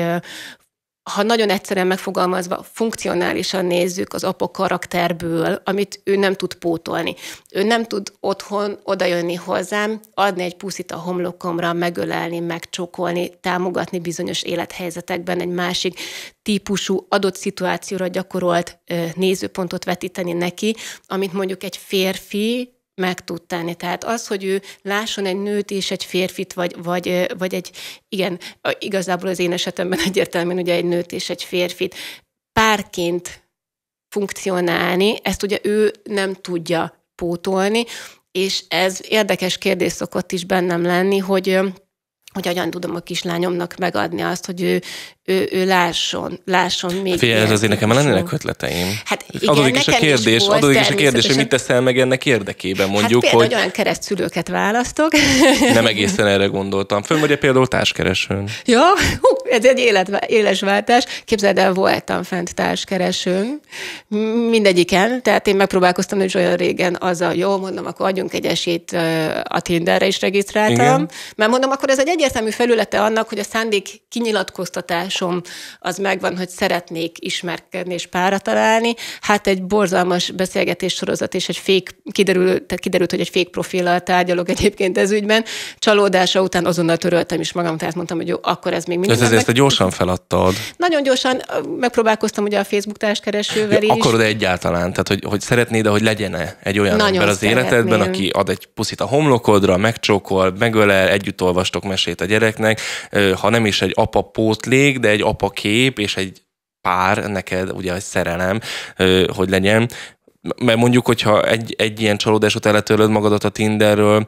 ha nagyon egyszerűen megfogalmazva, funkcionálisan nézzük az apa karakterből, amit ő nem tud pótolni. Ő nem tud otthon odajönni hozzám, adni egy puszit a homlokomra, megölelni, megcsokolni, támogatni bizonyos élethelyzetekben egy másik típusú adott szituációra gyakorolt nézőpontot vetíteni neki, amit mondjuk egy férfi meg tud tenni. Tehát az, hogy ő lásson egy nőt és egy férfit, vagy, vagy, vagy egy, igen, igazából az én esetemben [LAUGHS] egyértelműen ugye egy nőt és egy férfit párként funkcionálni, ezt ugye ő nem tudja pótolni, és ez érdekes kérdés szokott is bennem lenni, hogy hogy hogyan tudom a kislányomnak megadni azt, hogy ő, ő, ő lásson, lásson még. Fél, ez azért nekem lennének ötleteim. Hát igen, adódik is a kérdés, is volt, adódik is a kérdés, hogy mit teszel meg ennek érdekében hát mondjuk, hát hogy... olyan keresztülőket választok. [LAUGHS] Nem egészen erre gondoltam. Fönn vagy például társkeresőn. Ja, hú, ez egy élet, éles váltás. Képzeld el, voltam fent társkeresőn, mindegyiken, tehát én megpróbálkoztam, hogy olyan régen az a jó, mondom, akkor adjunk egy esélyt a Tinderre is regisztráltam. Igen. Mert mondom, akkor ez egy egyértelmű felülete annak, hogy a szándék kinyilatkoztatás vágyásom az megvan, hogy szeretnék ismerkedni és pára találni. Hát egy borzalmas beszélgetés sorozat és egy fék, kiderült, kiderült, hogy egy fék profillal tárgyalok egyébként ez ügyben. Csalódása után azonnal töröltem is magam, tehát mondtam, hogy jó, akkor ez még mindig. Ez, ezért meg... gyorsan feladtad. Nagyon gyorsan megpróbálkoztam ugye a Facebook társkeresővel ja, is. de egyáltalán, tehát hogy, hogy szeretnéd, hogy legyen-e egy olyan Nagyon ember az szeretném. életedben, aki ad egy puszit a homlokodra, megcsókol, megölel, együtt olvastok mesét a gyereknek, ha nem is egy apa pótlék, de egy kép és egy pár, neked ugye egy szerelem, hogy legyen, mert mondjuk, hogyha egy, egy ilyen csalódás után letörlöd magadat a Tinderről,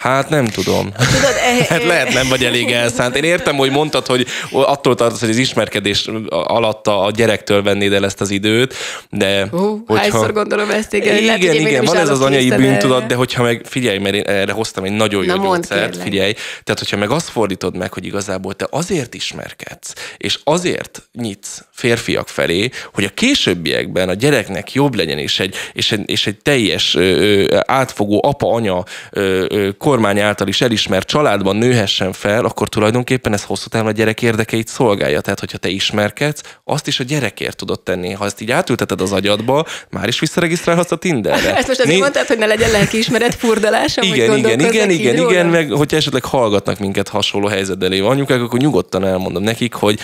Hát nem tudom. Hát tudod, e- [LAUGHS] hát e- lehet nem vagy elég elszánt. Én értem, hogy mondtad, hogy attól tartasz, hogy az ismerkedés alatt a gyerektől vennéd el ezt az időt, de... Hú, hogyha... Hányszor gondolom ezt, igen. Igen, lehet, igen, igen van ez az anyai bűntudat, de hogyha meg figyelj, mert én erre hoztam egy nagyon jó Na, gyógyszert, figyelj. Tehát, hogyha meg azt fordítod meg, hogy igazából te azért ismerkedsz, és azért nyitsz férfiak felé, hogy a későbbiekben a gyereknek jobb legyen, és egy, és egy, és egy teljes ö, átfogó apa-anya ö, ö, kormány által is elismert családban nőhessen fel, akkor tulajdonképpen ez hosszú távon a gyerek érdekeit szolgálja. Tehát, hogyha te ismerkedsz, azt is a gyerekért tudod tenni. Ha ezt így átülteted az agyadba, már is visszaregisztrálhatsz a Tinderre. Ezt most azért Mi... mondtad, hogy ne legyen lelkiismeret furdalás, Igen, igen, igen, igen, igen, meg hogyha esetleg hallgatnak minket hasonló helyzetben lévő anyukák, akkor nyugodtan elmondom nekik, hogy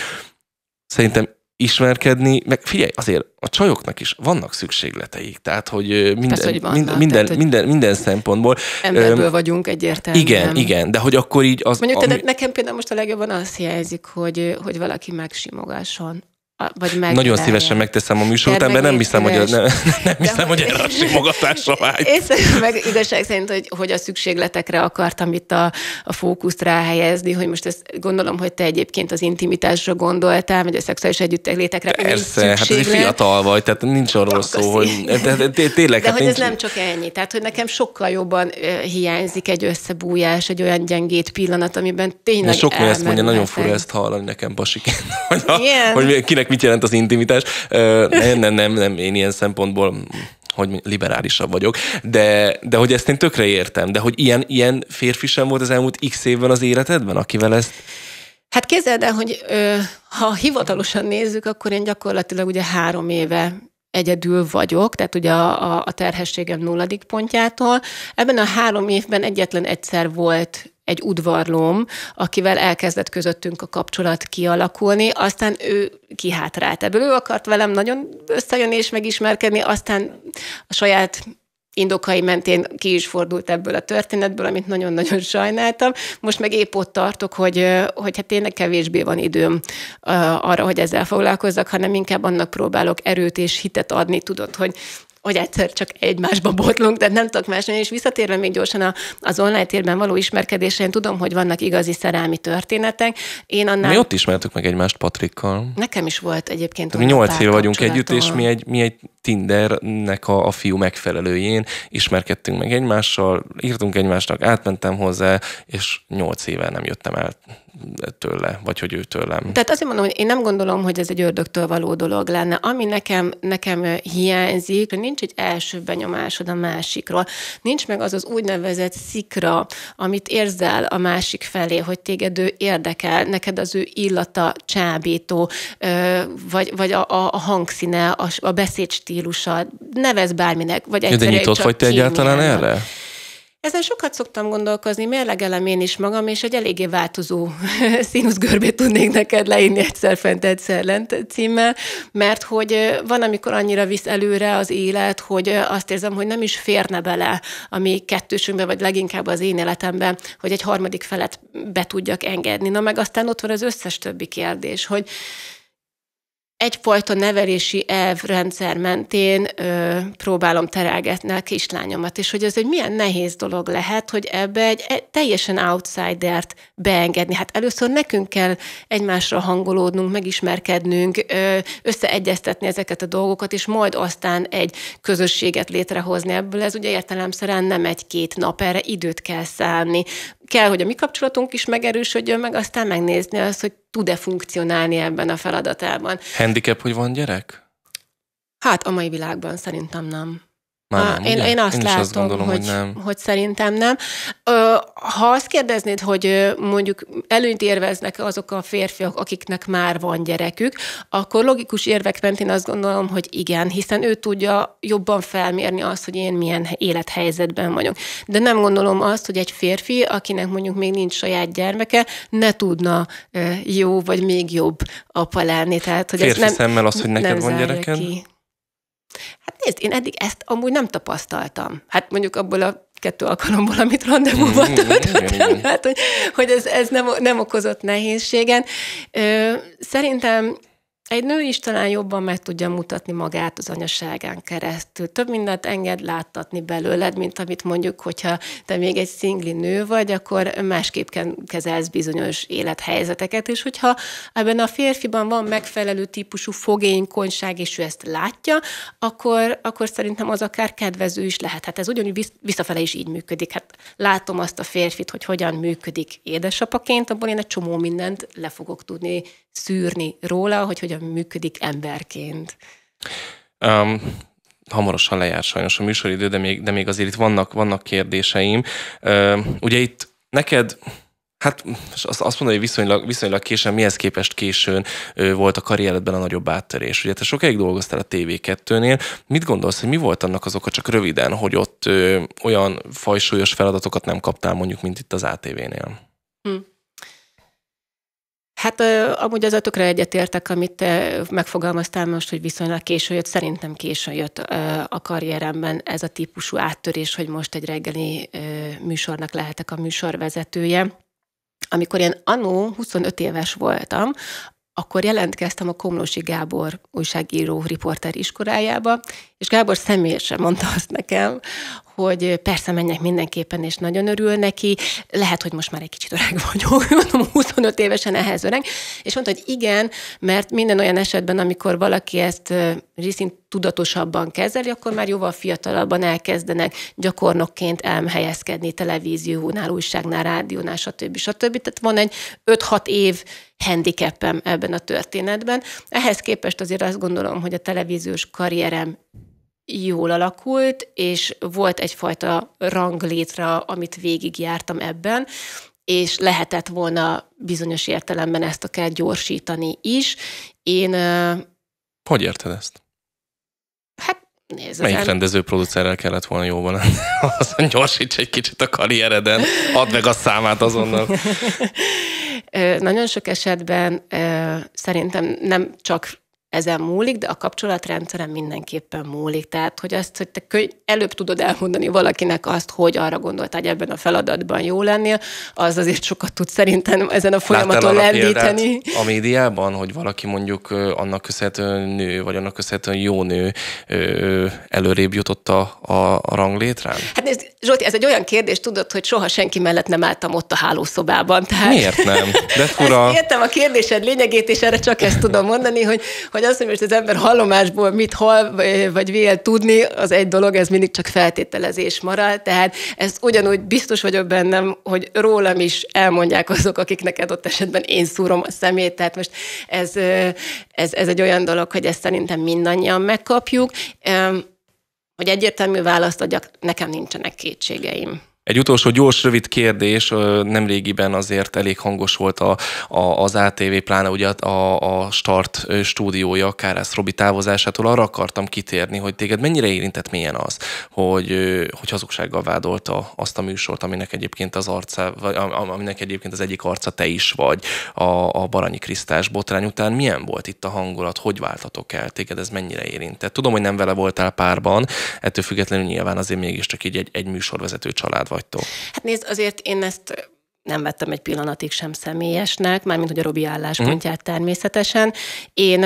szerintem ismerkedni, meg figyelj, azért a csajoknak is vannak szükségleteik, tehát, hogy hát minden, Persze, hogy vannak, minden, minden, tehát, hogy minden, minden szempontból. Emberből öm, vagyunk egyértelműen. Igen, igen, de hogy akkor így az... Mondjuk, ami... tehát nekem például most a legjobban azt hiányzik, hogy, hogy valaki megsimogasson vagy meg. Nagyon szívesen megteszem a műsor után, de nem hiszem, hogy, a, [LAUGHS] nem, nem hiszem, hogy erre a simogatásra vágy. Én meg igazság szerint, hogy, hogy a szükségletekre akartam itt a, a fókuszt ráhelyezni, hogy most ezt gondolom, hogy te egyébként az intimitásra gondoltál, vagy a szexuális együttlétekre. Persze, hát egy fiatal vagy, tehát nincs arról szó, hogy tényleg. De hát hogy ez nem csak ennyi, tehát hogy nekem sokkal jobban hiányzik egy összebújás, egy olyan gyengét pillanat, amiben tényleg Sok ezt mondja, nagyon fura ezt hallani nekem basik. [LAUGHS] hogy, hogy kinek ennek mit jelent az intimitás. Nem, nem, nem, nem, én ilyen szempontból hogy liberálisabb vagyok, de, de hogy ezt én tökre értem, de hogy ilyen, ilyen férfi sem volt az elmúlt x évben az életedben, akivel ez... Hát képzeld el, hogy ö, ha hivatalosan nézzük, akkor én gyakorlatilag ugye három éve egyedül vagyok, tehát ugye a, a, a terhességem nulladik pontjától. Ebben a három évben egyetlen egyszer volt egy udvarlóm, akivel elkezdett közöttünk a kapcsolat kialakulni, aztán ő kihátrált ebből. Ő akart velem nagyon összejönni és megismerkedni, aztán a saját indokai mentén ki is fordult ebből a történetből, amit nagyon-nagyon [LAUGHS] sajnáltam. Most meg épp ott tartok, hogy, hogy hát tényleg kevésbé van időm arra, hogy ezzel foglalkozzak, hanem inkább annak próbálok erőt és hitet adni, tudod, hogy hogy egyszer csak egymásba botlunk, tehát nem tudok más És visszatérve még gyorsan a, az online térben való ismerkedésre, én tudom, hogy vannak igazi szerelmi történetek. Én annál... Mi ott ismertük meg egymást Patrikkal. Nekem is volt egyébként. Mi nyolc éve vagyunk együtt, és mi egy, mi egy Tindernek a, a fiú megfelelőjén ismerkedtünk meg egymással, írtunk egymásnak, átmentem hozzá, és nyolc éve nem jöttem el tőle, vagy hogy ő tőlem. Tehát azért mondom, hogy én nem gondolom, hogy ez egy ördögtől való dolog lenne. Ami nekem, nekem hiányzik, nincs egy első benyomásod a másikról. Nincs meg az az úgynevezett szikra, amit érzel a másik felé, hogy téged ő érdekel, neked az ő illata csábító, vagy, vagy a, a hangszíne, a, a beszédstílus stílusa, nevez bárminek, vagy egyszerűen De nyitott vagy te egyáltalán erre? Ezen sokat szoktam gondolkozni, mérlegelem én is magam, és egy eléggé változó [LAUGHS] színuszgörbét tudnék neked leírni egyszer fent, egyszer lent címmel, mert hogy van, amikor annyira visz előre az élet, hogy azt érzem, hogy nem is férne bele a mi kettősünkbe, vagy leginkább az én életembe, hogy egy harmadik felet be tudjak engedni. Na meg aztán ott van az összes többi kérdés, hogy egyfajta nevelési elvrendszer mentén ö, próbálom terelgetni a kislányomat, és hogy ez egy milyen nehéz dolog lehet, hogy ebbe egy, egy teljesen outsidert beengedni. Hát először nekünk kell egymásra hangolódnunk, megismerkednünk, ö, összeegyeztetni ezeket a dolgokat, és majd aztán egy közösséget létrehozni ebből. Ez ugye értelemszerűen nem egy-két nap, erre időt kell szállni kell, hogy a mi kapcsolatunk is megerősödjön, meg aztán megnézni azt, hogy tud-e funkcionálni ebben a feladatában. Handicap, hogy van gyerek? Hát a mai világban szerintem nem. Már nem, Há, én, én azt én látom, azt gondolom, hogy, hogy, nem. hogy szerintem nem. Ö, ha azt kérdeznéd, hogy mondjuk előnyt érveznek azok a férfiak, akiknek már van gyerekük, akkor logikus érvek mentén azt gondolom, hogy igen, hiszen ő tudja jobban felmérni azt, hogy én milyen élethelyzetben vagyok. De nem gondolom azt, hogy egy férfi, akinek mondjuk még nincs saját gyermeke, ne tudna jó vagy még jobb apa lenni. Tehát, hogy férfi ez nem, szemmel az, hogy neked van gyereked? Ki. Hát nézd, én eddig ezt amúgy nem tapasztaltam. Hát mondjuk abból a kettő alkalomból, amit rendezvúban töltöttem, mm, hogy, hogy ez, ez nem, nem okozott nehézségen. szerintem egy nő is talán jobban meg tudja mutatni magát az anyaságán keresztül. Több mindent enged láttatni belőled, mint amit mondjuk, hogyha te még egy szingli nő vagy, akkor másképp kezelsz bizonyos élethelyzeteket, és hogyha ebben a férfiban van megfelelő típusú fogénykonyság, és ő ezt látja, akkor, akkor szerintem az akár kedvező is lehet. Hát ez ugyanúgy visszafele is így működik. Hát látom azt a férfit, hogy hogyan működik édesapaként, abból én egy csomó mindent le fogok tudni szűrni róla, hogy hogy hogyan működik emberként. Um, hamarosan lejár sajnos a műsoridő, de még, de még azért itt vannak, vannak kérdéseim. Uh, ugye itt neked Hát azt, azt mondani, hogy viszonylag, viszonylag későn, mihez képest későn volt a karrieredben a nagyobb áttörés. Ugye te sokáig dolgoztál a TV2-nél. Mit gondolsz, hogy mi volt annak az oka csak röviden, hogy ott ö, olyan fajsúlyos feladatokat nem kaptál mondjuk, mint itt az ATV-nél? Hm. Hát amúgy az ötökre egyetértek, amit te megfogalmaztál most, hogy viszonylag késő jött. Szerintem késő jött a karrieremben ez a típusú áttörés, hogy most egy reggeli műsornak lehetek a műsorvezetője. Amikor én annó 25 éves voltam, akkor jelentkeztem a Komlósi Gábor újságíró riporter iskolájába, és Gábor személyesen mondta azt nekem, hogy persze menjek mindenképpen, és nagyon örül neki, lehet, hogy most már egy kicsit öreg vagyok, [LAUGHS] mondom, 25 évesen ehhez öreg, és mondta, hogy igen, mert minden olyan esetben, amikor valaki ezt részint tudatosabban kezeli, akkor már jóval fiatalabban elkezdenek gyakornokként elhelyezkedni televíziónál, újságnál, rádiónál, stb. stb. Tehát van egy 5-6 év handicapem ebben a történetben. Ehhez képest azért azt gondolom, hogy a televíziós karrierem jól alakult, és volt egyfajta létre, amit végigjártam ebben, és lehetett volna bizonyos értelemben ezt akár gyorsítani is. Én... Hogy érted ezt? Hát Nézd, Melyik ezen... rendező producerrel kellett volna jóban lenni? [LAUGHS] Azon gyorsíts egy kicsit a karriereden, add meg a számát azonnal. [LAUGHS] Nagyon sok esetben szerintem nem csak ezen múlik, de a kapcsolatrendszeren mindenképpen múlik. Tehát, hogy azt, hogy te könyv, előbb tudod elmondani valakinek azt, hogy arra gondoltál, hogy ebben a feladatban jó lennél, az azért sokat tud szerintem ezen a folyamaton lendíteni. a médiában, hogy valaki mondjuk annak köszönhetően nő, vagy annak köszönhetően jó nő előrébb jutott a, a, ranglétrán? Hát nézd, Zsolti, ez egy olyan kérdés, tudod, hogy soha senki mellett nem álltam ott a hálószobában. Tehát... Miért nem? De fura. [LAUGHS] értem a kérdésed lényegét, és erre csak ezt tudom mondani, hogy, hogy azt, hogy most az ember hallomásból mit hall, vagy vél tudni, az egy dolog, ez mindig csak feltételezés marad. Tehát ezt ugyanúgy biztos vagyok bennem, hogy rólam is elmondják azok, akiknek adott esetben én szúrom a szemét. Tehát most ez, ez, ez egy olyan dolog, hogy ezt szerintem mindannyian megkapjuk. Hogy egyértelmű választ adjak, nekem nincsenek kétségeim. Egy utolsó gyors, rövid kérdés, nemrégiben azért elég hangos volt a, a, az ATV, pláne ugye a, a Start stúdiója, Kárász Robi távozásától. Arra akartam kitérni, hogy téged mennyire érintett milyen az, hogy, hogy hazugsággal vádolta azt a műsort, aminek egyébként az arca, vagy aminek egyébként az egyik arca te is vagy a, a Baranyi Krisztás botrány után. Milyen volt itt a hangulat, hogy váltatok el, téged ez mennyire érintett? Tudom, hogy nem vele voltál párban, ettől függetlenül nyilván azért mégiscsak így egy, egy műsorvezető család vagytok? Hát nézd, azért én ezt nem vettem egy pillanatig sem személyesnek, mármint hogy a Robi álláspontját uh-huh. természetesen. Én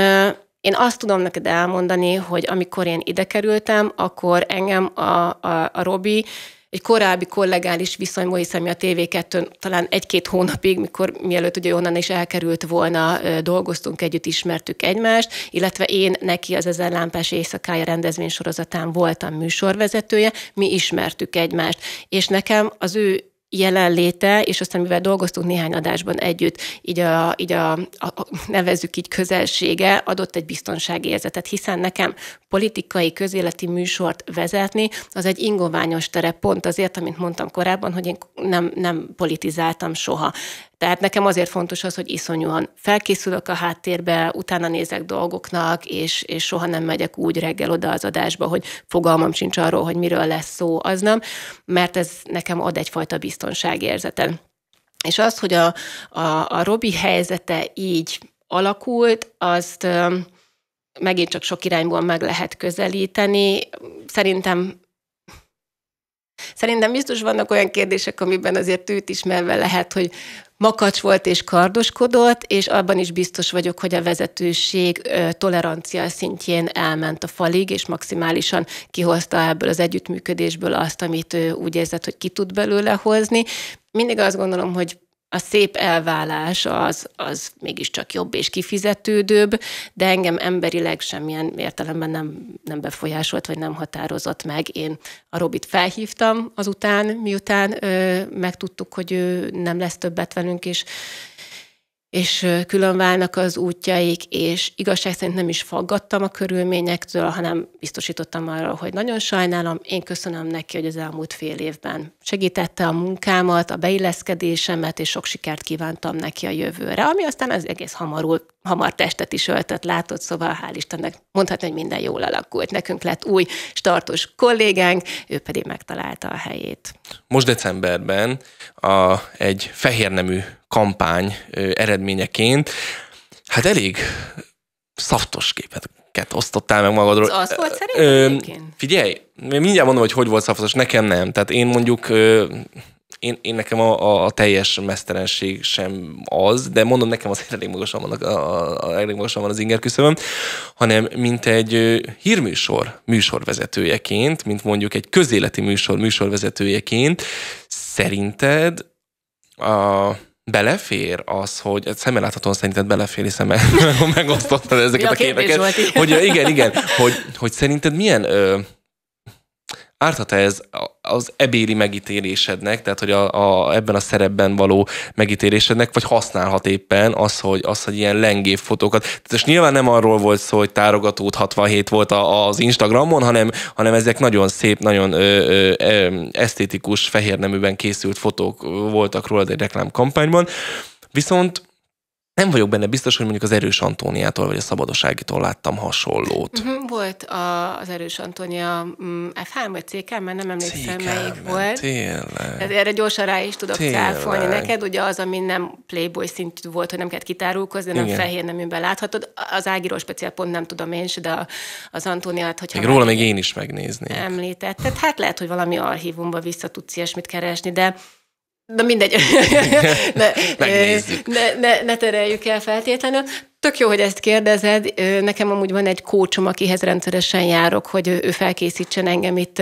én azt tudom neked elmondani, hogy amikor én ide kerültem, akkor engem a, a, a Robi egy korábbi kollegális viszony hiszen a tv 2 talán egy-két hónapig, mikor mielőtt ugye onnan is elkerült volna, dolgoztunk együtt, ismertük egymást, illetve én neki az Ezer Lámpás Éjszakája rendezvénysorozatán voltam műsorvezetője, mi ismertük egymást. És nekem az ő jelenléte, és aztán mivel dolgoztunk néhány adásban együtt, így a, így a, a, a nevezzük így közelsége adott egy biztonságérzetet, hiszen nekem politikai, közéleti műsort vezetni, az egy ingoványos terep, pont azért, amit mondtam korábban, hogy én nem, nem politizáltam soha. Tehát nekem azért fontos az, hogy iszonyúan felkészülök a háttérbe, utána nézek dolgoknak, és, és soha nem megyek úgy reggel oda az adásba, hogy fogalmam sincs arról, hogy miről lesz szó nem, mert ez nekem ad egyfajta biztonságot biztonságérzeten. És az, hogy a, a, a Robi helyzete így alakult, azt megint csak sok irányból meg lehet közelíteni. Szerintem Szerintem biztos vannak olyan kérdések, amiben azért őt ismerve lehet, hogy makacs volt és kardoskodott, és abban is biztos vagyok, hogy a vezetőség tolerancia szintjén elment a falig, és maximálisan kihozta ebből az együttműködésből azt, amit ő úgy érzett, hogy ki tud belőle hozni. Mindig azt gondolom, hogy a szép elvállás az, az mégiscsak jobb és kifizetődőbb, de engem emberileg semmilyen értelemben nem, nem befolyásolt, vagy nem határozott meg. Én a Robit felhívtam azután, miután ö, megtudtuk, hogy ő nem lesz többet velünk, és és külön válnak az útjaik, és igazság szerint nem is faggattam a körülményektől, hanem biztosítottam arra, hogy nagyon sajnálom, én köszönöm neki, hogy az elmúlt fél évben segítette a munkámat, a beilleszkedésemet, és sok sikert kívántam neki a jövőre, ami aztán az egész hamarul hamar testet is öltött, látott, szóval hál' Istennek mondhatni, hogy minden jól alakult. Nekünk lett új startos kollégánk, ő pedig megtalálta a helyét. Most decemberben a, egy fehérnemű kampány ö, eredményeként, hát elég szaftos képet ket osztottál meg magadról. Az, az volt szerintem Figyelj, mindjárt mondom, hogy hogy volt szaftos, nekem nem. Tehát én mondjuk ö, én, én nekem a, a, teljes mesztelenség sem az, de mondom, nekem az elég magasan, vannak, a, a, elég magasan van az inger küszöböm, hanem mint egy hírműsor műsorvezetőjeként, mint mondjuk egy közéleti műsor műsorvezetőjeként, szerinted a, belefér az, hogy hát szemmel láthatóan szerinted belefér, hiszen meg, [LAUGHS] megosztottad ezeket ja, a képeket. Hogy igen, igen, [LAUGHS] hogy, hogy szerinted milyen ö, árthat-e ez az ebéli megítélésednek, tehát hogy a, a, ebben a szerepben való megítélésednek, vagy használhat éppen az, hogy, az, hogy ilyen lengébb fotókat. Tehát és nyilván nem arról volt szó, hogy tárogatót 67 volt a, az Instagramon, hanem, hanem ezek nagyon szép, nagyon ö, ö, ö, esztétikus, fehér neműben készült fotók voltak róla egy reklámkampányban. Viszont nem vagyok benne biztos, hogy mondjuk az Erős Antóniától vagy a Szabadoságitól láttam hasonlót. Mhm, volt a, az Erős Antónia mm, F3 vagy CKM, mert nem emlékszem, CKM, melyik volt. Tényleg. Tehát erre gyorsan rá is tudok tényleg. cáfolni neked. Ugye az, ami nem Playboy szintű volt, hogy nem kellett kitárulkozni, nem fehér neműben láthatod. Az Ágiról speciál pont nem tudom én is, de az Antóniát, hogyha... Még róla még én is megnézni. Említetted. Hát lehet, hogy valami archívumban vissza tudsz ilyesmit keresni, de Na mindegy, [LAUGHS] ne, ne, ne, ne tereljük el feltétlenül. Tök jó, hogy ezt kérdezed. Nekem amúgy van egy kócsom, akihez rendszeresen járok, hogy ő felkészítsen engem itt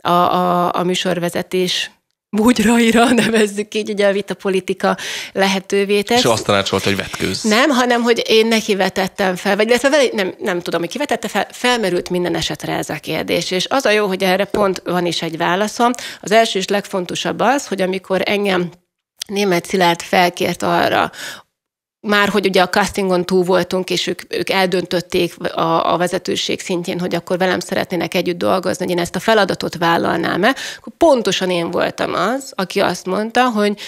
a, a, a műsorvezetés bugyraira, [LAUGHS] nevezzük így, ugye a politika lehetővé tesz. És azt tanácsolt, hogy vetkőz. Nem, hanem, hogy én neki vetettem fel, vagy illetve vele, nem, nem tudom, hogy kivetette fel, felmerült minden esetre ez a kérdés. És az a jó, hogy erre pont van is egy válaszom. Az első és legfontosabb az, hogy amikor engem német Szilárd felkért arra, már hogy ugye a castingon túl voltunk, és ők, ők eldöntötték a, a vezetőség szintjén, hogy akkor velem szeretnének együtt dolgozni, hogy én ezt a feladatot vállalnám-e, akkor pontosan én voltam az, aki azt mondta, hogy,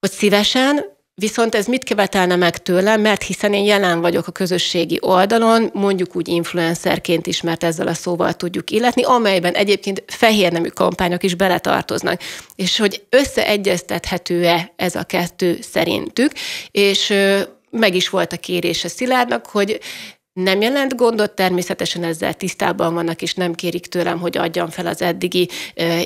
hogy szívesen Viszont ez mit követelne meg tőlem, mert hiszen én jelen vagyok a közösségi oldalon, mondjuk úgy influencerként is, mert ezzel a szóval tudjuk illetni, amelyben egyébként fehér nemű kampányok is beletartoznak. És hogy összeegyeztethető-e ez a kettő szerintük, és meg is volt a kérése Szilárdnak, hogy nem jelent gondot, természetesen ezzel tisztában vannak, és nem kérik tőlem, hogy adjam fel az eddigi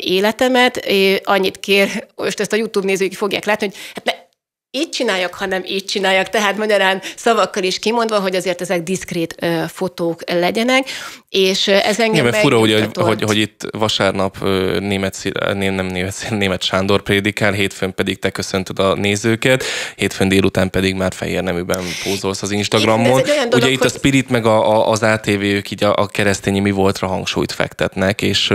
életemet. annyit kér, most ezt a YouTube nézők fogják látni, hogy hát ne, így csináljak, hanem így csináljak. Tehát magyarán szavakkal is kimondva, hogy azért ezek diszkrét ö, fotók legyenek. És ez engem Igen, fura, hogy, hogy, hogy, itt vasárnap német, nem, nem német, német Sándor prédikál, hétfőn pedig te köszöntöd a nézőket, hétfőn délután pedig már fehér neműben pózolsz az Instagramon. Igen, dolog, Ugye itt hogy... a Spirit meg a, a, az ATV, ők így a, a keresztényi mi voltra hangsúlyt fektetnek, és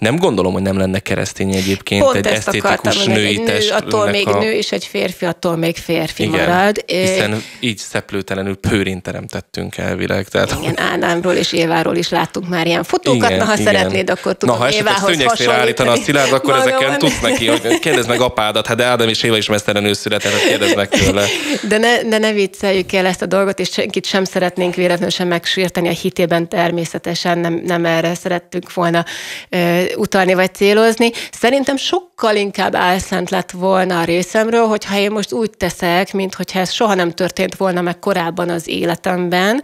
nem gondolom, hogy nem lenne keresztény egyébként Pont egy ezt esztétikus akartam, női egy nő, attól még a... nő, és egy férfi attól még férfi Igen, marad. Hiszen így szeplőtelenül pőrint teremtettünk elvileg. Tehát... Igen, Ádámról és Éváról Színházból is láttuk már ilyen fotókat, igen, na ha igen. szeretnéd, akkor tudom Na, ha esetleg szőnyegszére állítana a Szilárd, akkor magam. ezeken tudsz neki, hogy kérdezd meg apádat, hát de Ádám és Éva is mesztelenül született, hát kérdezd meg tőle. De ne, de ne vicceljük el ezt a dolgot, és senkit sem szeretnénk véletlenül sem megsérteni a hitében természetesen, nem, nem erre szerettünk volna ö, utalni vagy célozni. Szerintem sokkal inkább álszent lett volna a részemről, hogyha én most úgy teszek, mint hogyha ez soha nem történt volna meg korábban az életemben.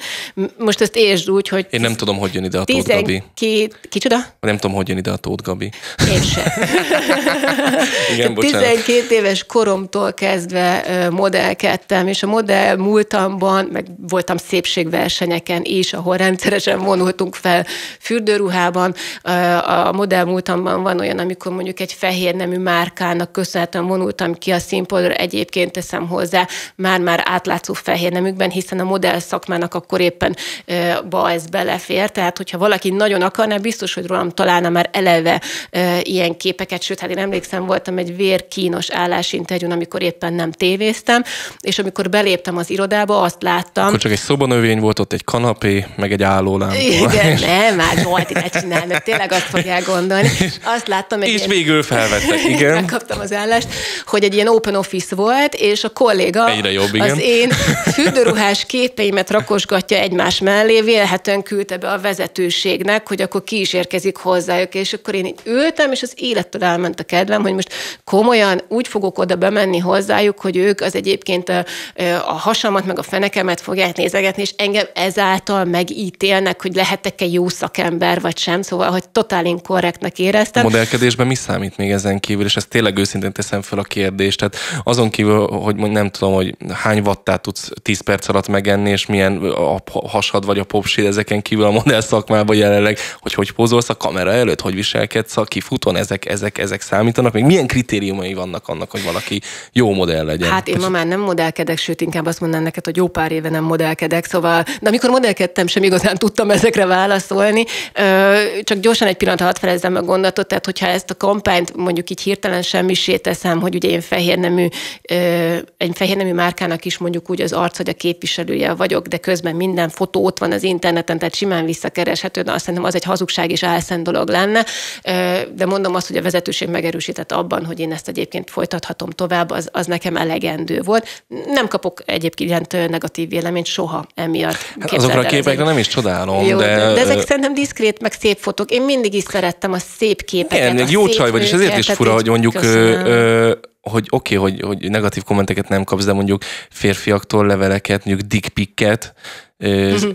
Most ezt értsd úgy, hogy... Én nem tudom, hogy jön ide a Tóth Gabi. Kicsoda? Nem tudom, hogy jön ide a Tóth Gabi. Én sem. [LAUGHS] Igen, 12 éves koromtól kezdve modellkedtem, és a modell múltamban, meg voltam szépségversenyeken is, ahol rendszeresen vonultunk fel fürdőruhában. A modell múltamban van olyan, amikor mondjuk egy fehér nemű márkának köszönhetően vonultam ki a színpadra, egyébként teszem hozzá, már-már átlátszó fehér nemükben, hiszen a modell szakmának akkor éppen ba ez belefér, tehát hogyha valaki nagyon akarná, biztos, hogy rólam találna már eleve e, ilyen képeket, sőt, hát én emlékszem, voltam egy vérkínos állásinterjún, amikor éppen nem tévéztem, és amikor beléptem az irodába, azt láttam. Akkor csak egy szobanövény volt, ott egy kanapé, meg egy állólámpa. Igen, [LAUGHS] nem, már hát volt, ide mert tényleg azt fogják gondolni. Azt láttam, egy és ilyen... végül felvettek, [LAUGHS] igen. Megkaptam az állást, hogy egy ilyen open office volt, és a kolléga Egyre jobb, igen. az én fürdőruhás képeimet rakosgatja egymás mellé, vélhetően küldte be a vezetőségnek, hogy akkor ki is érkezik hozzájuk, és akkor én így ültem, és az élettől elment a kedvem, hogy most komolyan úgy fogok oda bemenni hozzájuk, hogy ők az egyébként a, a hasamat, meg a fenekemet fogják nézegetni, és engem ezáltal megítélnek, hogy lehetek-e jó szakember, vagy sem, szóval, hogy totál inkorrektnek éreztem. A modellkedésben mi számít még ezen kívül, és ezt tényleg őszintén teszem fel a kérdést, tehát azon kívül, hogy nem tudom, hogy hány vattát tudsz 10 perc alatt megenni, és milyen a hasad vagy a popsid, ezeken kívül a modell minden szakmában jelenleg, hogy hogy pozolsz a kamera előtt, hogy viselkedsz a kifutón, ezek, ezek, ezek számítanak. Még milyen kritériumai vannak annak, hogy valaki jó modell legyen? Hát én ma már nem modellkedek, sőt inkább azt mondanám neked, hogy jó pár éve nem modellkedek, szóval, de amikor modellkedtem, sem igazán tudtam ezekre válaszolni. Csak gyorsan egy pillanat hadd felezzem a gondolatot, tehát hogyha ezt a kampányt mondjuk így hirtelen semmisé teszem, hogy ugye én fehér nemű egy fehér nemű márkának is mondjuk úgy az arc, hogy a képviselője vagyok, de közben minden fotó ott van az interneten, tehát simán visz visszakereshető, de azt hiszem, az egy hazugság és álszent dolog lenne. De mondom azt, hogy a vezetőség megerősített abban, hogy én ezt egyébként folytathatom tovább, az, az nekem elegendő volt. Nem kapok egyébként negatív véleményt soha emiatt. Hát azokra a képekre nem is csodálom. Jó, de... de ezek szerintem diszkrét, meg szép fotók. Én mindig is szerettem a szép képeket. Igen, a jó csaj vagy, és ezért is fura, hogy mondjuk hogy oké, okay, hogy, hogy negatív kommenteket nem kapsz, de mondjuk férfiaktól leveleket, mondjuk dickpikket, [LAUGHS]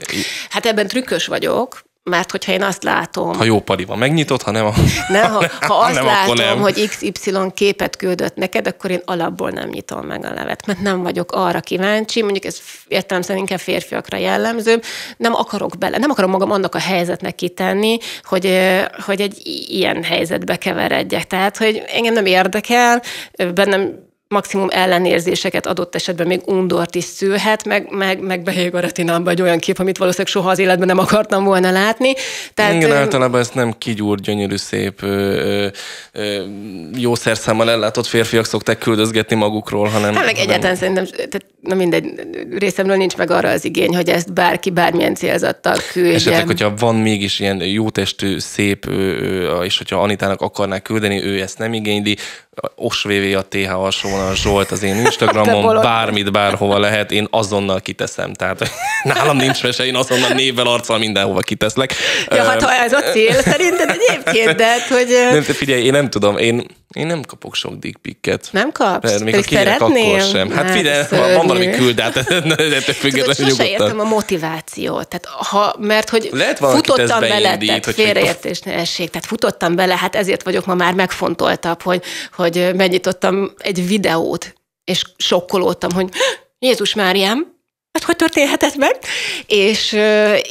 Hát ebben trükkös vagyok, mert hogyha én azt látom... Ha jó pali van, megnyitott, ha nem, a... nem ha, [LAUGHS] ha azt nem, látom, nem. hogy XY képet küldött neked, akkor én alapból nem nyitom meg a levet, mert nem vagyok arra kíváncsi, mondjuk ez szerint inkább férfiakra jellemző, nem akarok bele, nem akarom magam annak a helyzetnek kitenni, hogy, hogy egy ilyen helyzetbe keveredjek. Tehát, hogy engem nem érdekel, bennem maximum ellenérzéseket adott esetben még undort is szülhet, meg, meg, meg behég a retinamba egy olyan kép, amit valószínűleg soha az életben nem akartam volna látni. Tehát, Igen, általában ezt nem kigyúr, gyönyörű, szép, ö, ö, szerszámmal ellátott férfiak szokták küldözgetni magukról, hanem... Hát meg egyáltalán nem, szerintem, tehát, na mindegy, részemről nincs meg arra az igény, hogy ezt bárki bármilyen célzattal küldje. Esetleg, hogyha van mégis ilyen jótestű, szép, és hogyha Anitának akarnák küldeni, ő ezt nem igényli, osvévé a TH alsó vonal Zsolt az én [LAUGHS] Instagramon, bármit, bárhova lehet, én azonnal kiteszem. Tehát [LAUGHS] nálam nincs mese, én azonnal névvel, arccal mindenhova kiteszlek. Ja, hát ha ez a cél, [LAUGHS] szerinted egyébként, de hát, hogy... Nem, te figyelj, én nem tudom, én én nem kapok sok dickpikket. Nem kapsz? Mert még Pedig a kérek, akkor sem. Hát, hát figyelj, van valami küld, hát [LAUGHS] ettől függetlenül Tudod, sose értem a motivációt. Tehát, ha, mert hogy Lehet futottam bele, tehát félreértés ne essék. Tehát futottam bele, hát ezért vagyok ma már megfontoltabb, hogy, hogy megnyitottam egy videót, és sokkolódtam, hogy [GASPS] Jézus Máriám, hát hogy történhetett meg? És,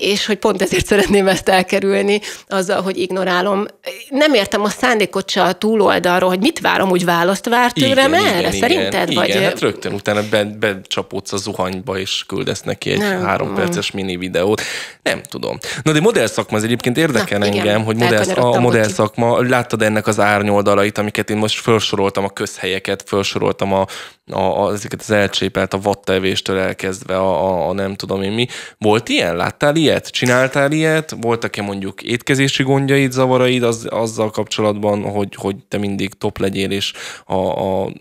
és hogy pont ezért szeretném ezt elkerülni, azzal, hogy ignorálom. Nem értem a szándékot se a túloldalról, hogy mit várom, úgy választ vár tőlem igen, erre, igen, szerinted? Igen, vagy... igen, hát rögtön utána be, becsapódsz a zuhanyba, és küldesz neki egy nem, három nem. Mm. perces mini videót. Nem tudom. Na de modell szakma, ez egyébként érdekel Na, engem, igen, hogy modell, a modell szakma, láttad ennek az árnyoldalait, amiket én most felsoroltam, a közhelyeket, felsoroltam a a, a, ezeket az elcsépelt, a vattevéstől elkezdve a, a, a nem tudom én mi. Volt ilyen? Láttál ilyet? Csináltál ilyet? Voltak-e mondjuk étkezési gondjaid, zavaraid az, azzal kapcsolatban, hogy, hogy te mindig top legyél és a, a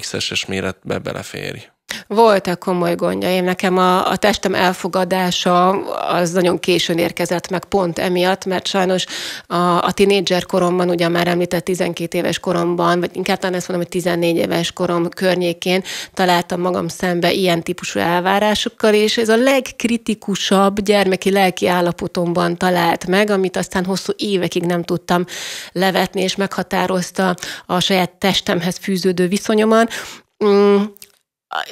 XSS méretbe beleférj? Voltak komoly gondjaim. Nekem a, a testem elfogadása az nagyon későn érkezett meg pont emiatt, mert sajnos a, a tinédzser koromban, ugye már említett 12 éves koromban, vagy inkább talán ezt mondom, hogy 14 éves korom környékén találtam magam szembe ilyen típusú elvárásokkal, és ez a legkritikusabb gyermeki lelki állapotomban talált meg, amit aztán hosszú évekig nem tudtam levetni, és meghatározta a saját testemhez fűződő viszonyomat. Mm,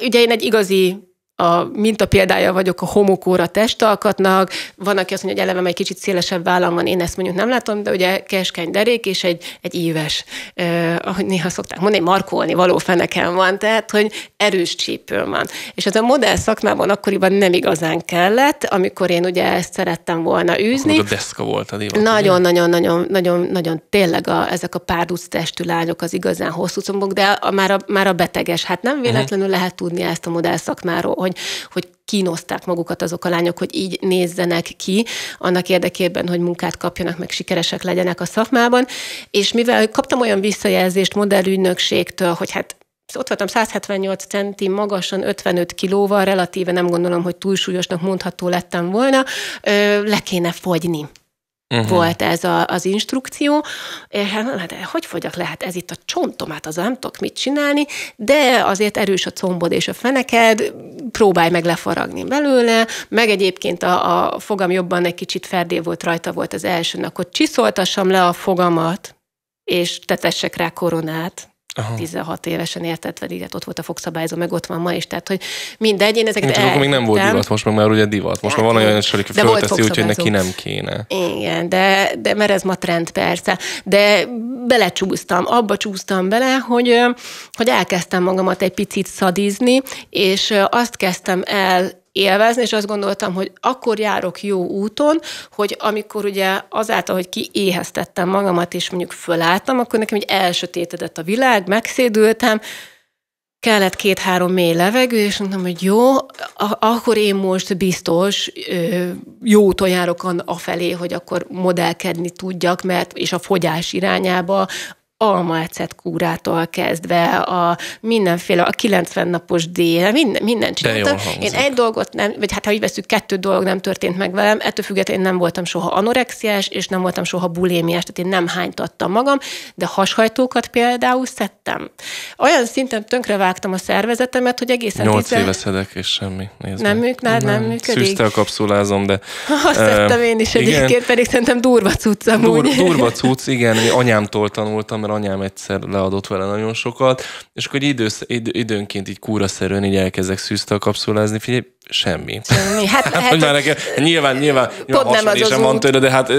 ugye én egy igazi a minta példája vagyok a homokóra testalkatnak, van, aki azt mondja, hogy eleve egy kicsit szélesebb vállam van, én ezt mondjuk nem látom, de ugye keskeny derék és egy, egy íves, eh, ahogy néha szokták mondani, markolni való fenekem van, tehát, hogy erős csípőm van. És ez a modell szakmában akkoriban nem igazán kellett, amikor én ugye ezt szerettem volna űzni. Akkor a deszka volt a divat. Nagyon, nagyon, nagyon, nagyon, nagyon tényleg a, ezek a párduc testű lányok az igazán hosszú combok, de a, már, a, már a beteges. Hát nem mhm. véletlenül uh-huh. lehet tudni ezt a modell szakmáról, hogy, hogy kínozták magukat azok a lányok, hogy így nézzenek ki, annak érdekében, hogy munkát kapjanak, meg sikeresek legyenek a szakmában. És mivel kaptam olyan visszajelzést modellügynökségtől, hogy hát ott voltam 178 centi magasan, 55 kilóval, relatíve nem gondolom, hogy túlsúlyosnak mondható lettem volna, le kéne fogyni. Uh-huh. Volt ez a, az instrukció, eh, hát eh, hogy fogyak lehet ez itt a csontomát, az nem tudok mit csinálni, de azért erős a combod és a feneked, próbálj meg lefaragni belőle, meg egyébként a, a fogam jobban egy kicsit ferdél volt rajta volt az elsőn, akkor csiszoltassam le a fogamat, és tetessek rá koronát, Aha. 16 évesen értett pedig hát ott volt a fogszabályzó, meg ott van ma is, tehát hogy mindegy, én ezeket Mint, el... akkor még nem volt divat, most meg már ugye divat, most hát, már van olyan is, aki fölteszi, úgyhogy neki nem kéne. Igen, de, de mert ez ma trend persze, de belecsúsztam, abba csúsztam bele, hogy, hogy elkezdtem magamat egy picit szadizni, és azt kezdtem el élvezni, és azt gondoltam, hogy akkor járok jó úton, hogy amikor ugye azáltal, hogy kiéheztettem magamat, és mondjuk fölálltam, akkor nekem egy elsötétedett a világ, megszédültem, kellett két-három mély levegő, és mondtam, hogy jó, akkor én most biztos jó úton járok afelé, hogy akkor modellkedni tudjak, mert és a fogyás irányába, almaecet kúrától kezdve, a mindenféle, a 90 napos dél, minden, minden, csináltam. Én egy dolgot nem, vagy hát ha így veszük, kettő dolog nem történt meg velem, ettől függetlenül én nem voltam soha anorexiás, és nem voltam soha bulémiás, tehát én nem hánytattam magam, de hashajtókat például szedtem. Olyan szinten vágtam a szervezetemet, hogy egészen... Nyolc éve szedek, és semmi. Nézd nem, műk, nem, nem, működik. a kapszulázom, de... [LAUGHS] Azt uh, szedtem én is egyébként, pedig szerintem durva cucc amúgy. Dur, durva cucc, igen, anyámtól tanultam, mert anyám egyszer leadott vele nagyon sokat, és akkor idősz, id, időnként így kúraszerűen így elkezdek szűztel kapszulázni, figyelj, semmi. Semmi. Hát, hát, [LAUGHS] hát már nekem, nyilván, nyilván, nyilván nem az az van tőle, de hát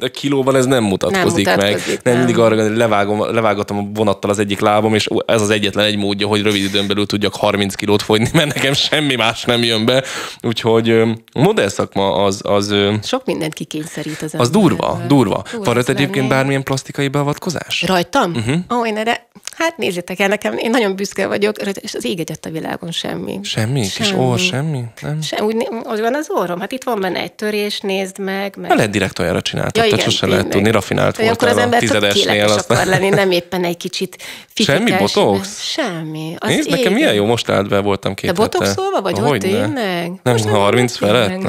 a kilóban ez nem mutatkozik, nem mutatkozik meg. Nem, nem. mindig arra hogy levágom, levágatom a vonattal az egyik lábom és ez az egyetlen egy módja, hogy rövid időn belül tudjak 30 kilót fogyni, mert nekem semmi más nem jön be. Úgyhogy modell szakma az... az Sok mindent kikényszerít az Az durva, durva. durva. Van egyébként bármilyen plastikai beavatkozás? Rajta voltam? Uh-huh. Mhm. Ó, én erre, hát nézzétek el nekem, én nagyon büszke vagyok, és az ég egyet a világon semmi. Semmi? semmi. Kis orr semmi? Nem? Sem, úgy, úgy van az orrom, hát itt van benne egy törés, nézd meg. meg... Lehet direkt olyanra csinálni, ja, tehát sose lehet tudni, rafinált volt akkor az ember a tizedesnél. Azt akar lenni, nem éppen egy kicsit fifikás. Semmi botox? Semmi. Az nézd, nekem milyen jó, most állt be voltam két De botoxolva vagy ott tényleg? Nem, 30 felett, [LAUGHS]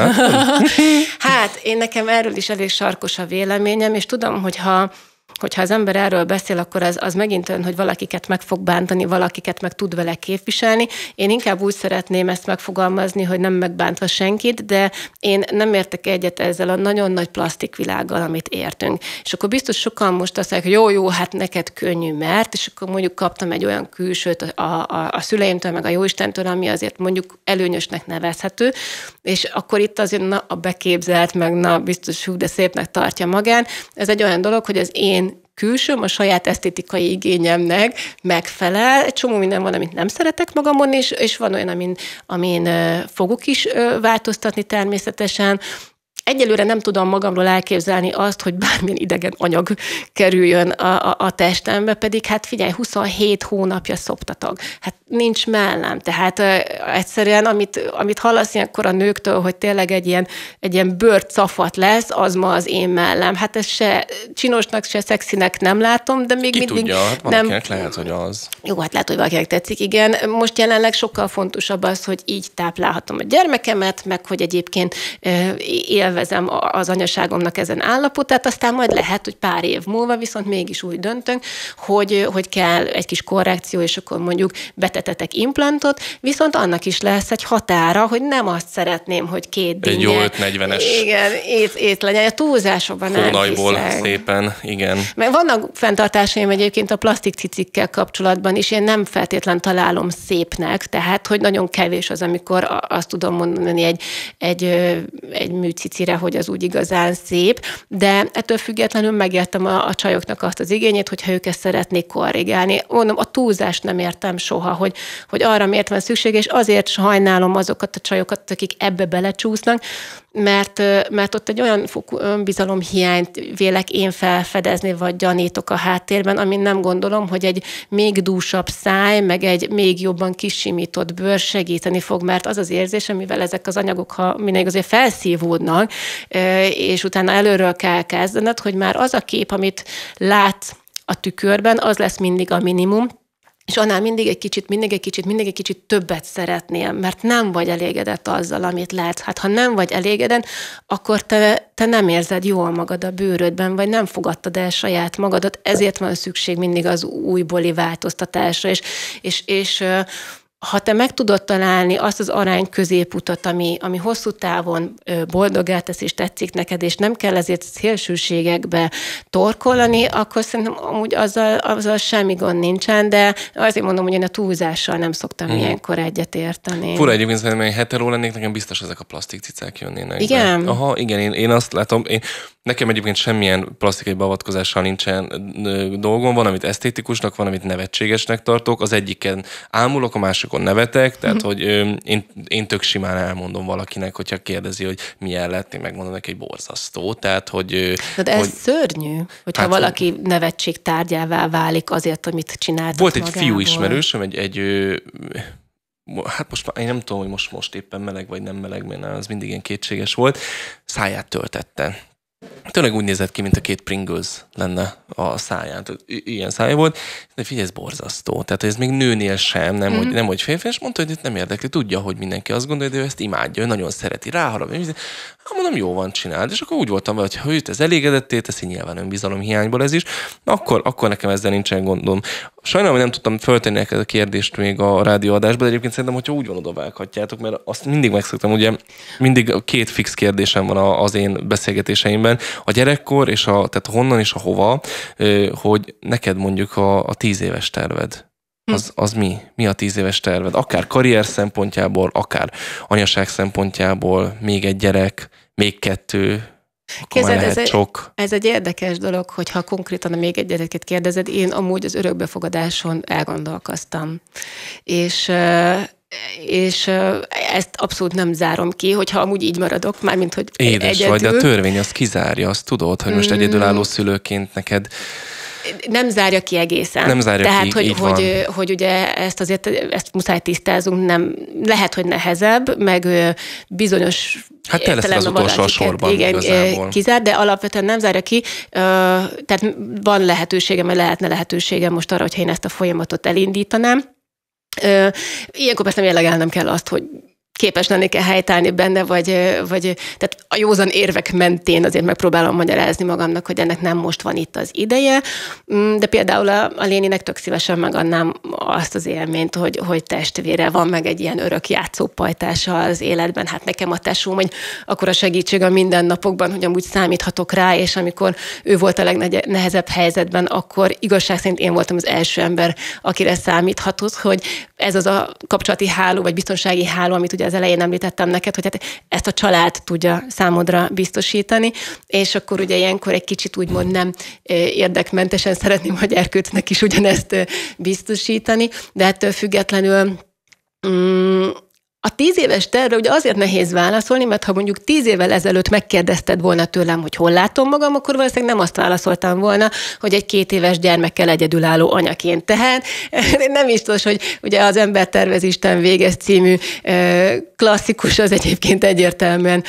Hát én nekem erről is elég sarkos a véleményem, és tudom, hogy ha hogyha az ember erről beszél, akkor az, az megint olyan, hogy valakiket meg fog bántani, valakiket meg tud vele képviselni. Én inkább úgy szeretném ezt megfogalmazni, hogy nem megbántva senkit, de én nem értek egyet ezzel a nagyon nagy plastikvilággal, amit értünk. És akkor biztos sokan most azt mondják, hogy jó, jó, hát neked könnyű, mert, és akkor mondjuk kaptam egy olyan külsőt a, a, a szüleimtől, meg a jóistentől, ami azért mondjuk előnyösnek nevezhető, és akkor itt azért na, a beképzelt, meg na, biztos hú, de szépnek tartja magán. Ez egy olyan dolog, hogy az én külsőm a saját esztétikai igényemnek megfelel. Egy csomó minden van, amit nem szeretek magamon, és, és van olyan, amin, amin fogok is változtatni természetesen, egyelőre nem tudom magamról elképzelni azt, hogy bármilyen idegen anyag kerüljön a, a, a testembe, pedig hát figyelj, 27 hónapja szoptatok. Hát nincs mellem, tehát uh, egyszerűen amit, amit hallasz ilyenkor a nőktől, hogy tényleg egy ilyen, egy ilyen bőrt szafat lesz, az ma az én mellem. Hát ez se csinosnak, se szexinek nem látom, de még Ki mindig tudja, hát nem... lehet, hogy az. Jó, hát lehet, hogy valakinek tetszik, igen. Most jelenleg sokkal fontosabb az, hogy így táplálhatom a gyermekemet, meg hogy egyébként élve élvezem az anyaságomnak ezen állapotát, aztán majd lehet, hogy pár év múlva viszont mégis úgy döntünk, hogy, hogy kell egy kis korrekció, és akkor mondjuk betetetek implantot, viszont annak is lesz egy határa, hogy nem azt szeretném, hogy két dinnye. Egy jó 540-es. Igen, ét, ét legyen. A túlzásokban Hónajból szépen, igen. Mert vannak fenntartásaim egyébként a plastik cicikkel kapcsolatban is, én nem feltétlen találom szépnek, tehát hogy nagyon kevés az, amikor azt tudom mondani egy, egy, egy műcici ennyire, hogy az úgy igazán szép, de ettől függetlenül megértem a, a csajoknak azt az igényét, hogyha ők ezt szeretnék korrigálni. Mondom, a túlzást nem értem soha, hogy, hogy arra miért van szükség, és azért sajnálom azokat a csajokat, akik ebbe belecsúsznak, mert, mert ott egy olyan fokú önbizalomhiányt vélek én felfedezni, vagy gyanítok a háttérben, amin nem gondolom, hogy egy még dúsabb száj, meg egy még jobban kisimított bőr segíteni fog, mert az az érzés, amivel ezek az anyagok, ha mindig azért felszívódnak, és utána előről kell kezdened, hogy már az a kép, amit lát a tükörben, az lesz mindig a minimum, és annál mindig egy kicsit, mindig egy kicsit, mindig egy kicsit többet szeretnél, mert nem vagy elégedett azzal, amit lehet. Hát ha nem vagy elégedett, akkor te, te nem érzed jól magad a bőrödben, vagy nem fogadtad el saját magadat, ezért van szükség mindig az újbóli változtatásra, és, és, és ha te meg tudod találni azt az arány középutat, ami, ami hosszú távon boldogá tesz és tetszik neked, és nem kell ezért szélsőségekbe torkolani, akkor szerintem amúgy azzal, azzal semmi gond nincsen, de azért mondom, hogy én a túlzással nem szoktam hmm. ilyenkor egyet érteni. Fura egyébként, mert én hetero lennék, nekem biztos ezek a plastik cicák jönnének. Igen? Be. Aha, igen, én, én azt látom, én Nekem egyébként semmilyen plastikai beavatkozással nincsen dolgom, van, amit esztétikusnak, van, amit nevetségesnek tartok. Az egyiken ámulok, a másikon nevetek, tehát mhm. hogy én, én tök simán elmondom valakinek, hogyha kérdezi, hogy milyen lett, én megmondom neki, egy borzasztó. Tehát, hogy... tehát ez hogy, szörnyű, hogyha hát, valaki nevetség tárgyává válik azért, amit csinált. Volt egy magából. fiú ismerősöm, egy, egy hát most én nem tudom, hogy most, most éppen meleg vagy nem meleg, mert az mindig ilyen kétséges volt, száját töltette tényleg úgy nézett ki, mint a két Pringles lenne a száján. Tehát, ilyen szája volt. De figyelj, ez borzasztó. Tehát ez még nőnél sem, nem, mm-hmm. hogy, mhm. nem hogy férfi, és mondta, hogy itt nem érdekli. Tudja, hogy mindenki azt gondolja, de ő ezt imádja, ő nagyon szereti, ráharap. És hát mondom, jó van, csináld. És akkor úgy voltam vele, hogy ha őt ez elégedetté teszi, nyilván önbizalom hiányból ez is, akkor, akkor nekem ezzel nincsen gondom. Sajnálom, hogy nem tudtam föltenni ezt a kérdést még a rádióadásban, de egyébként szerintem, hogyha úgy van odavághatjátok, mert azt mindig megszoktam, ugye mindig két fix kérdésem van az én beszélgetéseimben, mert a gyerekkor, és a, tehát honnan és a hova, hogy neked mondjuk a, a tíz éves terved. Hm. Az, az mi? Mi a tíz éves terved? Akár karrier szempontjából, akár anyaság szempontjából, még egy gyerek, még kettő, Kézzed, ez, egy, sok. ez egy érdekes dolog, hogyha konkrétan még egy gyereket kérdezed, én amúgy az örökbefogadáson elgondolkoztam. És és ezt abszolút nem zárom ki, hogyha amúgy így maradok, mármint, hogy Édes egyedül. vagy, de a törvény azt kizárja, azt tudod, hogy most mm. egyedülálló szülőként neked nem zárja ki egészen. Nem zárja Tehát, ki, hogy, így hogy, van. hogy ugye ezt azért ezt muszáj tisztázunk, nem, lehet, hogy nehezebb, meg bizonyos Hát te leszel az utolsó a sorban igen, igazából. Kizár, de alapvetően nem zárja ki. Tehát van lehetőségem, vagy lehetne lehetőségem most arra, hogyha én ezt a folyamatot elindítanám Ilyenkor persze jellegelnem kell azt, hogy képes lennék-e helytállni benne, vagy, vagy tehát a józan érvek mentén azért megpróbálom magyarázni magamnak, hogy ennek nem most van itt az ideje, mm, de például a, a léninek tök szívesen megadnám azt az élményt, hogy, hogy testvére van meg egy ilyen örök játszópajtása az életben, hát nekem a tesóm, hogy akkor a segítség a mindennapokban, hogy amúgy számíthatok rá, és amikor ő volt a legnehezebb helyzetben, akkor igazság szerint én voltam az első ember, akire számíthatott, hogy ez az a kapcsolati háló, vagy biztonsági háló, amit ugye az elején említettem neked, hogy hát ezt a család tudja számodra biztosítani, és akkor ugye ilyenkor egy kicsit úgymond nem érdekmentesen szeretném a gyerkőcnek is ugyanezt biztosítani, de ettől függetlenül mm, a tíz éves terve, ugye azért nehéz válaszolni, mert ha mondjuk tíz évvel ezelőtt megkérdezted volna tőlem, hogy hol látom magam, akkor valószínűleg nem azt válaszoltam volna, hogy egy két éves gyermekkel egyedülálló anyaként. Tehát [LAUGHS] nem is tudom, hogy ugye az Ember tervez Isten végez című klasszikus az egyébként egyértelműen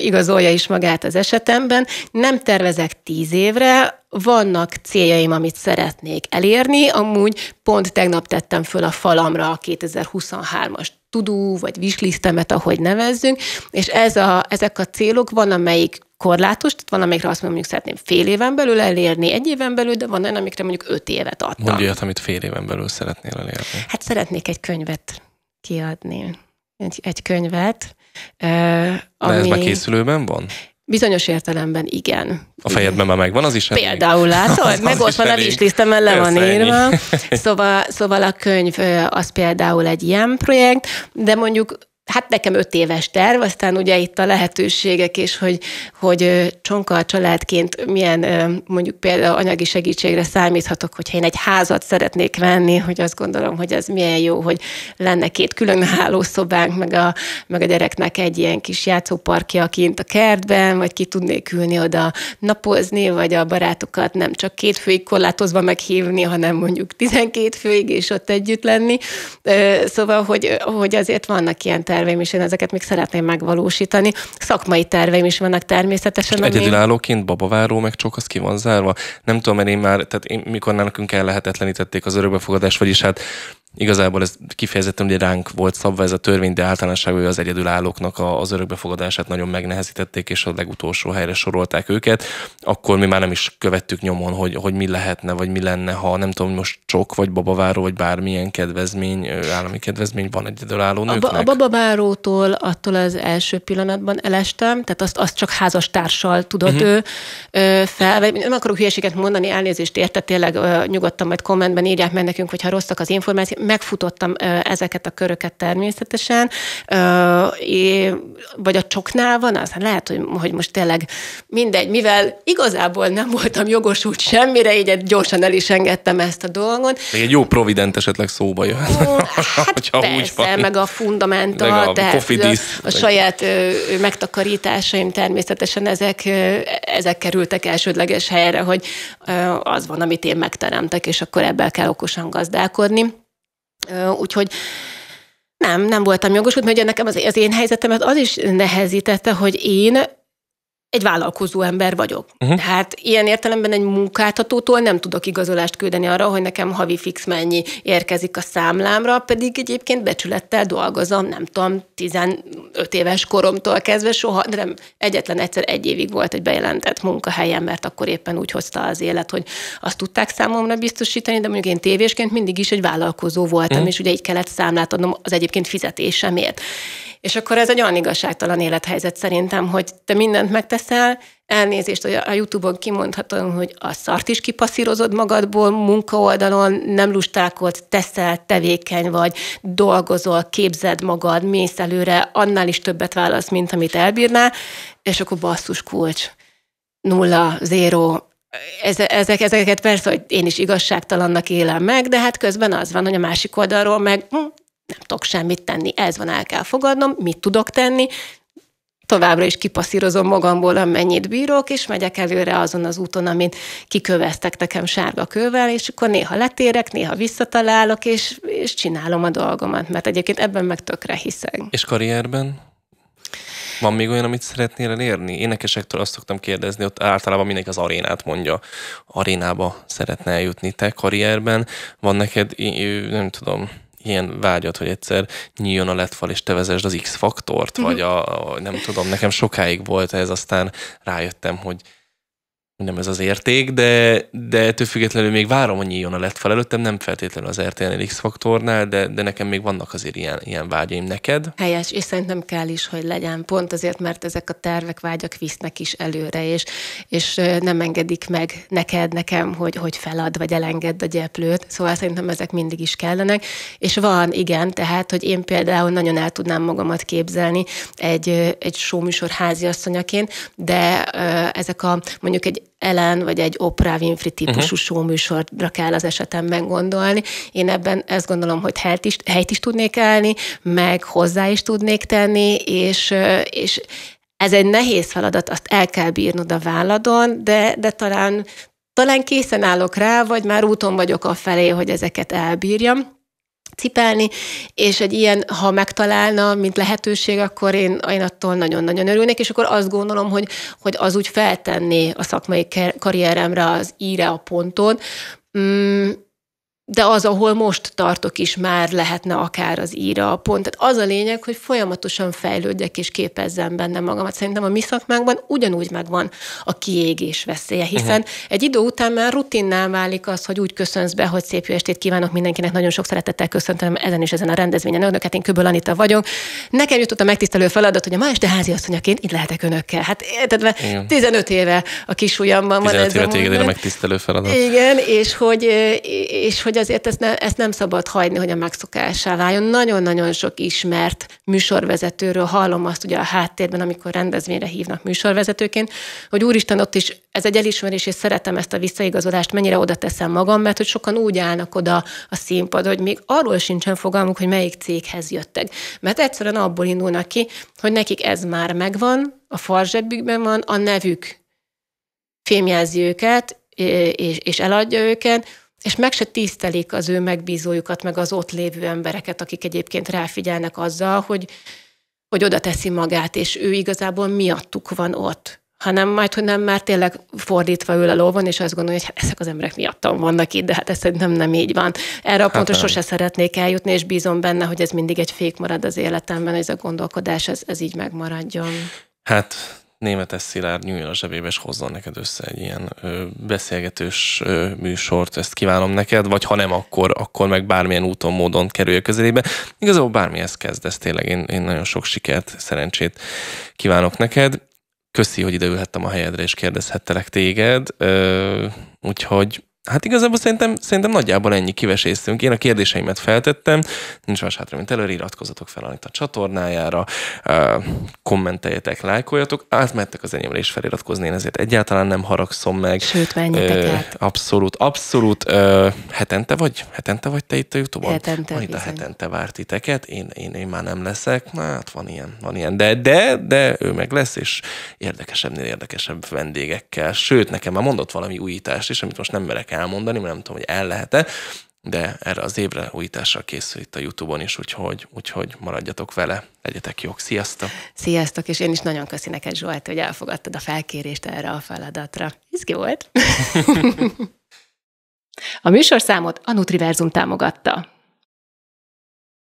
igazolja is magát az esetemben. Nem tervezek tíz évre, vannak céljaim, amit szeretnék elérni, amúgy pont tegnap tettem föl a falamra a 2023-as tudó, vagy vislisztemet, ahogy nevezzünk, és ez a, ezek a célok van, amelyik korlátos, tehát van, amikre azt mondjuk szeretném fél éven belül elérni, egy éven belül, de van olyan, amikre mondjuk öt évet adtam. Mondj olyat, amit fél éven belül szeretnél elérni. Hát szeretnék egy könyvet kiadni. Egy, egy könyvet. Uh, ami... De ez már készülőben van? Bizonyos értelemben igen. A fejedben már megvan az is? Hát például látod, az meg ott van elég. a lislistemen le van írva. [LAUGHS] Szóval, szóval a könyv az például egy ilyen projekt, de mondjuk hát nekem öt éves terv, aztán ugye itt a lehetőségek és hogy, hogy csonka családként milyen mondjuk például anyagi segítségre számíthatok, hogyha én egy házat szeretnék venni, hogy azt gondolom, hogy ez milyen jó, hogy lenne két külön hálószobánk, meg a, meg a gyereknek egy ilyen kis játszóparkja kint a kertben, vagy ki tudnék ülni oda napozni, vagy a barátokat nem csak két főig korlátozva meghívni, hanem mondjuk tizenkét főig, és ott együtt lenni. Szóval, hogy, hogy azért vannak ilyen tervek, terveim is, én ezeket még szeretném megvalósítani. Szakmai terveim is vannak természetesen. Ami... Egyedülállóként babaváró meg csak az ki van zárva. Nem tudom, mert én már, tehát én, mikor nálunk lehetetlenítették az örökbefogadást, vagyis hát Igazából ez kifejezetten ugye ránk volt szabva ez a törvény, de általánosságban az egyedülállóknak az örökbefogadását nagyon megnehezítették, és a legutolsó helyre sorolták őket. Akkor mi már nem is követtük nyomon, hogy, hogy mi lehetne, vagy mi lenne, ha nem tudom, most csok, vagy babaváró, vagy bármilyen kedvezmény, állami kedvezmény van egyedülálló nőknek. A, ba- a babavárótól attól az első pillanatban elestem, tehát azt, azt csak házastársal tudott uh-huh. ő ö, fel, vagy nem akarok hülyeséget mondani, elnézést érte, tényleg ö, nyugodtan majd kommentben írják meg nekünk, hogyha rosszak az információk, megfutottam ezeket a köröket természetesen, vagy a csoknál van, az lehet, hogy, most tényleg mindegy, mivel igazából nem voltam jogosult semmire, így gyorsan el is engedtem ezt a dolgot. Még egy jó provident esetleg szóba jön. Hát [LAUGHS] persze, úgy van. meg a fundamental, meg a, tehát a, saját megtakarításaim természetesen ezek, ezek kerültek elsődleges helyre, hogy az van, amit én megteremtek, és akkor ebből kell okosan gazdálkodni. Úgyhogy nem, nem voltam jogosult, mert ugye nekem az, az én helyzetemet az is nehezítette, hogy én egy vállalkozó ember vagyok. Uh-huh. Tehát ilyen értelemben egy munkáltatótól nem tudok igazolást küldeni arra, hogy nekem havi fix mennyi érkezik a számlámra, pedig egyébként becsülettel dolgozom, nem tudom, 15 éves koromtól kezdve soha, de nem, egyetlen egyszer egy évig volt egy bejelentett munkahelyem, mert akkor éppen úgy hozta az élet, hogy azt tudták számomra biztosítani, de mondjuk én tévésként mindig is egy vállalkozó voltam, uh-huh. és ugye így kellett számlát adnom az egyébként fizetésemért. És akkor ez egy olyan igazságtalan élethelyzet szerintem, hogy te mindent megteszel, elnézést, hogy a YouTube-on kimondhatom, hogy a szart is kipasszírozod magadból, munkaoldalon nem lustálkodsz, teszel, tevékeny vagy, dolgozol, képzed magad, mész előre, annál is többet válasz, mint amit elbírnál, és akkor basszus kulcs. Nulla, zéro, ezek, ezeket persze, hogy én is igazságtalannak élem meg, de hát közben az van, hogy a másik oldalról meg hm, nem tudok semmit tenni, ez van, el kell fogadnom, mit tudok tenni, továbbra is kipaszírozom magamból, amennyit bírok, és megyek előre azon az úton, amit kiköveztek nekem sárga kővel, és akkor néha letérek, néha visszatalálok, és, és csinálom a dolgomat, mert egyébként ebben meg tökre hiszek. És karrierben? Van még olyan, amit szeretnél elérni? Énekesektől azt szoktam kérdezni, ott általában mindenki az arénát mondja. Arénába szeretne eljutni te karrierben. Van neked, nem tudom, ilyen vágyat, hogy egyszer nyíljon a letfal, és te vezesd az X-faktort, vagy mhm. a, a, nem tudom, nekem sokáig volt ez, aztán rájöttem, hogy nem ez az érték, de, de ettől függetlenül még várom, hogy nyíljon a lett fel előttem, nem feltétlenül az RTL X faktornál, de, de nekem még vannak azért ilyen, ilyen vágyaim neked. Helyes, és szerintem kell is, hogy legyen, pont azért, mert ezek a tervek, vágyak visznek is előre, és, és nem engedik meg neked, nekem, hogy, hogy felad, vagy elengedd a gyeplőt, szóval szerintem ezek mindig is kellenek, és van, igen, tehát, hogy én például nagyon el tudnám magamat képzelni egy, egy showműsor háziasszonyaként, de ezek a mondjuk egy ellen, vagy egy Oprah Winfrey típusú uh-huh. Mhm. műsorra kell az esetemben gondolni. Én ebben ezt gondolom, hogy helyt is, helyt is tudnék állni, meg hozzá is tudnék tenni, és, és ez egy nehéz feladat, azt el kell bírnod a válladon, de, de talán, talán készen állok rá, vagy már úton vagyok a felé, hogy ezeket elbírjam cipelni, és egy ilyen, ha megtalálna, mint lehetőség, akkor én, én attól nagyon-nagyon örülnék, és akkor azt gondolom, hogy, hogy az úgy feltenni a szakmai karrieremre az íre a ponton, mm, de az, ahol most tartok is, már lehetne akár az íra a pont. Tehát az a lényeg, hogy folyamatosan fejlődjek és képezzem benne magamat. Szerintem a mi szakmánkban ugyanúgy megvan a kiégés veszélye, hiszen uh-huh. egy idő után már rutinná válik az, hogy úgy köszönsz be, hogy szép jó estét kívánok mindenkinek, nagyon sok szeretettel köszöntöm ezen és ezen a rendezvényen önöket, én Köböl Anita vagyok. Nekem jutott a megtisztelő feladat, hogy a ma este háziasszonyaként itt lehetek önökkel. Hát érted, 15 éve a kisujjamban van ez éve a a megtisztelő feladat. Igen, és hogy, és hogy hogy azért ezt, ne, ezt nem szabad hagyni, hogy a megszokássá váljon. Nagyon-nagyon sok ismert műsorvezetőről hallom azt ugye a háttérben, amikor rendezvényre hívnak műsorvezetőként, hogy úristen, ott is ez egy elismerés, és szeretem ezt a visszaigazolást, mennyire oda teszem magam, mert hogy sokan úgy állnak oda a színpad, hogy még arról sincsen fogalmuk, hogy melyik céghez jöttek. Mert egyszerűen abból indulnak ki, hogy nekik ez már megvan, a farzsebbükben van, a nevük fémjelzi őket, és, és eladja őket, és meg se tisztelik az ő megbízójukat, meg az ott lévő embereket, akik egyébként ráfigyelnek azzal, hogy, hogy oda teszi magát, és ő igazából miattuk van ott hanem majd, hogy nem már tényleg fordítva ül a lovon, és azt gondolja, hogy hát ezek az emberek miattam vannak itt, de hát ez nem, nem így van. Erre a hát pontra sose szeretnék eljutni, és bízom benne, hogy ez mindig egy fék marad az életemben, hogy ez a gondolkodás, ez, ez így megmaradjon. Hát németes Szilárd nyúljon a zsebébe, és hozzon neked össze egy ilyen ö, beszélgetős ö, műsort, ezt kívánom neked, vagy ha nem, akkor, akkor meg bármilyen úton, módon kerülj a közelébe. Igazából bármihez kezdesz, tényleg én, én nagyon sok sikert, szerencsét kívánok neked. Köszi, hogy ideülhettem a helyedre, és kérdezhettelek téged. Ö, úgyhogy Hát igazából szerintem, szerintem nagyjából ennyi kiveséztünk. Én a kérdéseimet feltettem, nincs más hátra, mint előre, iratkozzatok fel a csatornájára, kommenteljetek, lájkoljatok, átmentek az enyémre is feliratkozni, én ezért egyáltalán nem haragszom meg. Sőt, menjetek át. Abszolút, abszolút. Ö, hetente vagy? Hetente vagy te itt a Youtube-on? Hetente, Majd a hetente vár titeket, én, én, én már nem leszek, Na, hát van ilyen, van ilyen, de, de, de ő meg lesz, és érdekesebbnél érdekesebb vendégekkel. Sőt, nekem már mondott valami újítást is, amit most nem merek elmondani, mert nem tudom, hogy el lehet-e, de erre az évre újításra készül itt a Youtube-on is, úgyhogy, úgyhogy maradjatok vele, legyetek jók, sziasztok! Sziasztok, és én is nagyon köszi neked, Zsolt, hogy elfogadtad a felkérést erre a feladatra. Izgi volt! [LAUGHS] a műsorszámot a Nutriverzum támogatta.